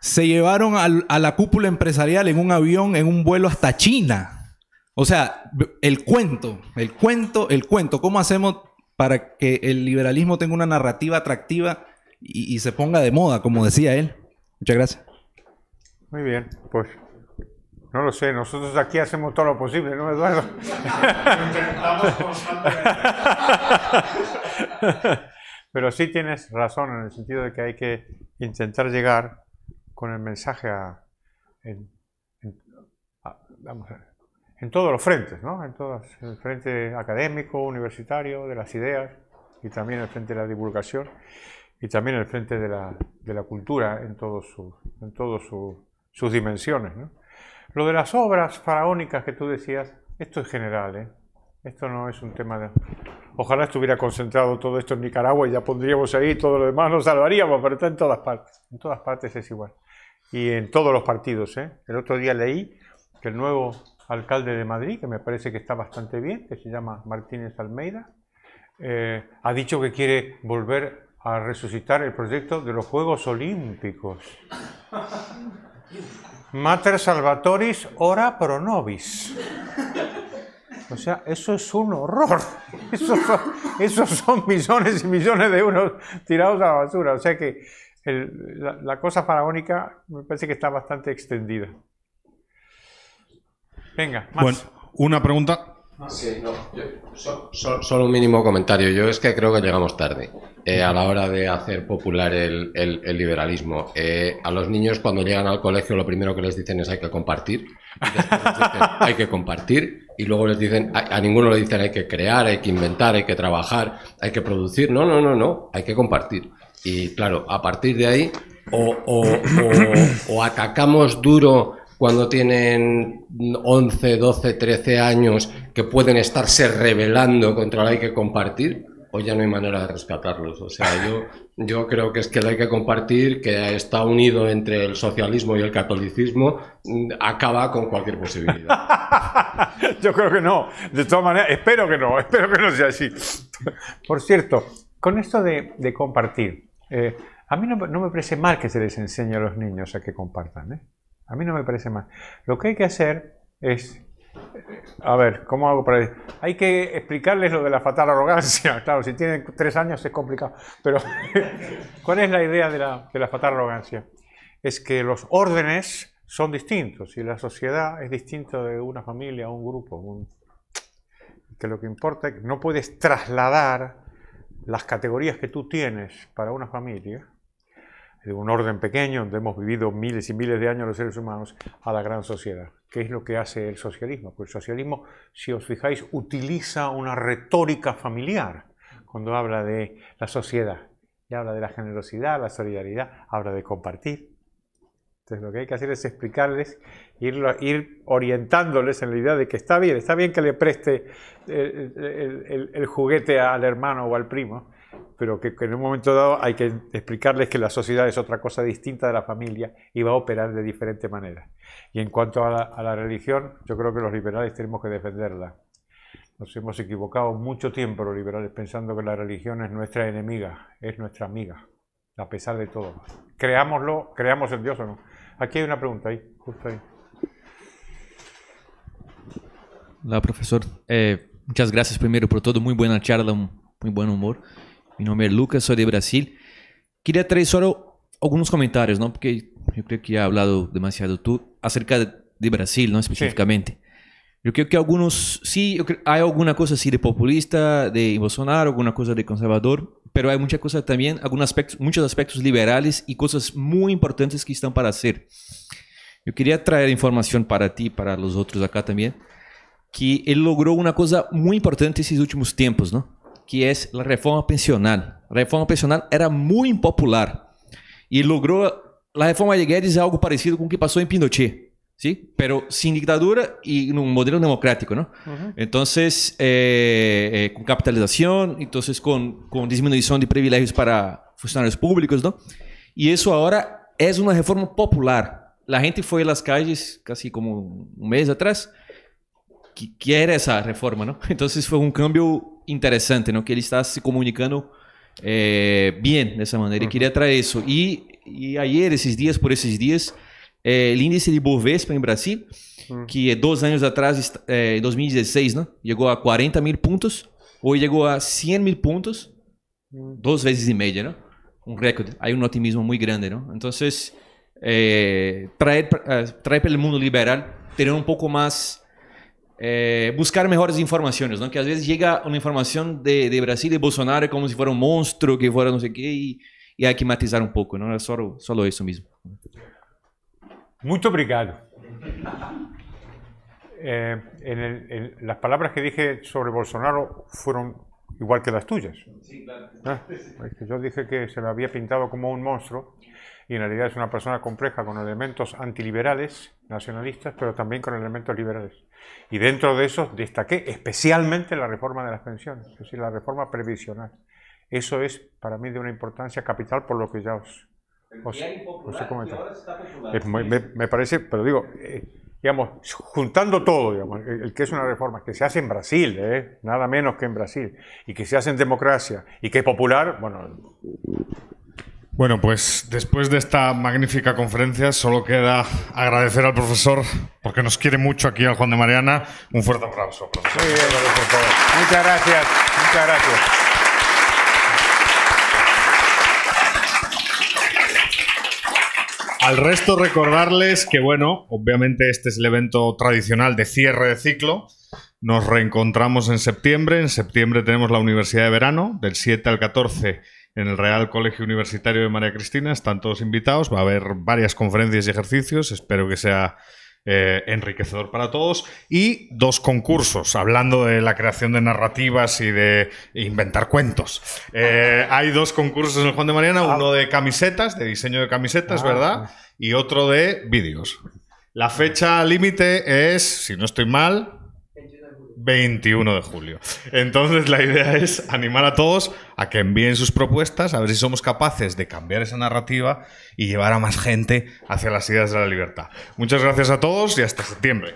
se llevaron a la cúpula empresarial en un avión, en un vuelo hasta China. O sea, el cuento, el cuento, el cuento. ¿Cómo hacemos para que el liberalismo tenga una narrativa atractiva y, se ponga de moda, como decía él? Muchas gracias. Muy bien, pues no lo sé, nosotros aquí hacemos todo lo posible, ¿no, Eduardo? [LAUGHS] Pero sí tienes razón en el sentido de que hay que intentar llegar con el mensaje en, todos los frentes, ¿no? en, el frente académico, universitario, de las ideas y también el frente de la divulgación y también el frente de la, de la cultura en todas sus, en todos sus dimensiones. Lo de las obras faraónicas que tú decías, esto es general, ¿eh? esto no es un tema de... Ojalá estuviera concentrado todo esto en Nicaragua y ya pondríamos ahí todo lo demás, nos salvaríamos, pero está en todas partes, en todas partes es igual y en todos los partidos. ¿eh? El otro día leí que el nuevo alcalde de Madrid, que me parece que está bastante bien, que se llama Martínez Almeida, eh, ha dicho que quiere volver a resucitar el proyecto de los Juegos Olímpicos. Mater Salvatoris ora pro nobis. O sea, eso es un horror. Esos son, esos son millones y millones de euros tirados a la basura. O sea que la, cosa faraónica me parece que está bastante extendida. Venga, más. Bueno, una pregunta. solo un mínimo comentario. Yo es que creo que llegamos tarde eh, a la hora de hacer popular el, el, liberalismo. Eh, a los niños cuando llegan al colegio lo primero que les dicen es hay que compartir. hay que compartir y luego les dicen, a, a, ninguno le dicen hay que crear, hay que inventar, hay que trabajar, hay que producir. No, no, no, no, hay que compartir. Y claro, a partir de ahí, o, atacamos duro cuando tienen 11, 12, 13 años que pueden estarse rebelando contra la hay que compartir, o ya no hay manera de rescatarlos. O sea, yo, yo creo que es que la hay que compartir, que está unido entre el socialismo y el catolicismo, mm, acaba con cualquier posibilidad. [LAUGHS] yo creo que no. De todas maneras, espero que no, espero que no sea así. Por cierto, con esto de, compartir, eh, a mí no, me parece mal que se les enseñe a los niños a que compartan. ¿eh? A mí no me parece mal. Lo que hay que hacer es... Eh, a ver, ¿cómo hago para...? Hay que explicarles lo de la fatal arrogancia. [LAUGHS] Claro, si tienen tres años es complicado. Pero, [LAUGHS] ¿cuál es la idea de la, de la fatal arrogancia? Es que los órdenes son distintos y la sociedad es distinta de una familia, un grupo. Que lo que importa es que no puedes trasladar las categorías que tú tienes para una familia, de un orden pequeño, donde hemos vivido miles y miles de años los seres humanos, a la gran sociedad. ¿Qué es lo que hace el socialismo? Pues el socialismo, si os fijáis, utiliza una retórica familiar cuando habla de la sociedad. Y habla de la generosidad, la solidaridad, habla de compartir. Entonces lo que hay que hacer es explicarles ir, orientándoles en la idea de que está bien, está bien que le preste eh, el, juguete al hermano o al primo, pero que, en un momento dado hay que explicarles que la sociedad es otra cosa distinta de la familia y va a operar de diferente manera. Y en cuanto a la, religión, yo creo que los liberales tenemos que defenderla. Nos hemos equivocado mucho tiempo los liberales pensando que la religión es nuestra enemiga, es nuestra amiga, a pesar de todo. Creámoslo, creamos en Dios o no. Aquí hay una pregunta, ahí, justo ahí. Hola, profesor. Eh, muchas gracias primero por todo. Muy buena charla, muy buen humor. Mi nombre es Lucas, soy de Brasil. Quería traer solo algunos comentarios, ¿no? Porque yo creo que ha hablado demasiado tú acerca de Brasil, no específicamente. Yo creo que algunos, sí, hay alguna cosa así de populista, de Bolsonaro, alguna cosa de conservador, pero hay muchas cosas también, muchos aspectos, liberales aspectos liberales y cosas muy importantes que están para hacer. Yo quería traer información para ti, para los otros acá también. que ele logrou uma coisa muito importante esses últimos tempos, não? que é a reforma pensional. A reforma pensional era muito impopular e logrou a reforma de Guedes é algo parecido com o que passou em Pinochet, sim? Pero sem ditadura e num modelo democrático, não? Uhum. Então, é com capitalização, então com com diminuição de privilégios para funcionários públicos, não? E isso agora é uma reforma popular. A gente foi às caixas, quase como um mês atrás, que, era essa reforma, ¿no? Então, foi um cambio interessante, não? Que ele está se comunicando bem eh, bien maneira. Ele queria trazer isso e eso. Y, y ayer, esses dias, por esses dias, o eh, índice de Bovespa em Brasil, que dois anos atrás, en 2016, não, chegou a 40 mil pontos. Hoje chegou a 100 mil pontos, Duas vezes e meia, não? Um recorde. Aí um otimismo muito grande, não? Então, é, eh, trair trair para o mundo liberal ter um pouco mais Eh, buscar mejores informaciones, ¿no? Que a veces llega una información de, Brasil de Bolsonaro como si fuera un monstruo, que fuera no sé qué, y, hay que matizar un poco, ¿no? Es solo, eso mismo. Muchas eh, gracias. en las palabras que dije sobre Bolsonaro fueron igual que las tuyas. Ah, yo dije que se lo había pintado como un monstruo y en realidad es una persona compleja con elementos antiliberales, nacionalistas, pero también con elementos liberales. Y dentro de esos destaqué especialmente la reforma de las pensiones, es decir, la reforma previsional. Eso es para mí de una importancia capital por lo que ya os, os, os he Me, parece, pero digo, eh, digamos, juntando todo, digamos, el, que es una reforma que se hace en Brasil, ¿eh? nada menos que en Brasil, y que se hace en democracia, y que es popular, bueno, bueno, pues después de esta magnífica conferencia solo queda agradecer al profesor, porque nos quiere mucho aquí al Juan de Mariana. Un fuerte aplauso, profesor. Muchas gracias, muchas gracias. Al resto recordarles que, bueno, obviamente este es el evento tradicional de cierre de ciclo. Nos reencontramos en septiembre. En septiembre tenemos la Universidad de Verano, del 7 al 14 en el Real Colegio Universitario de María Cristina. Están todos invitados, va a haber varias conferencias y ejercicios, espero que sea eh, enriquecedor para todos. Y dos concursos, hablando de la creación de narrativas y de inventar cuentos. Eh, hay dos concursos en el Juan de Mariana, ah. uno de camisetas, de diseño de camisetas, ah. ¿verdad? Y otro de vídeos. La fecha límite es, si no estoy mal, 21 de julio. Entonces la idea es animar a todos a que envíen sus propuestas, a ver si somos capaces de cambiar esa narrativa y llevar a más gente hacia las ideas de la libertad. Muchas gracias a todos y hasta septiembre.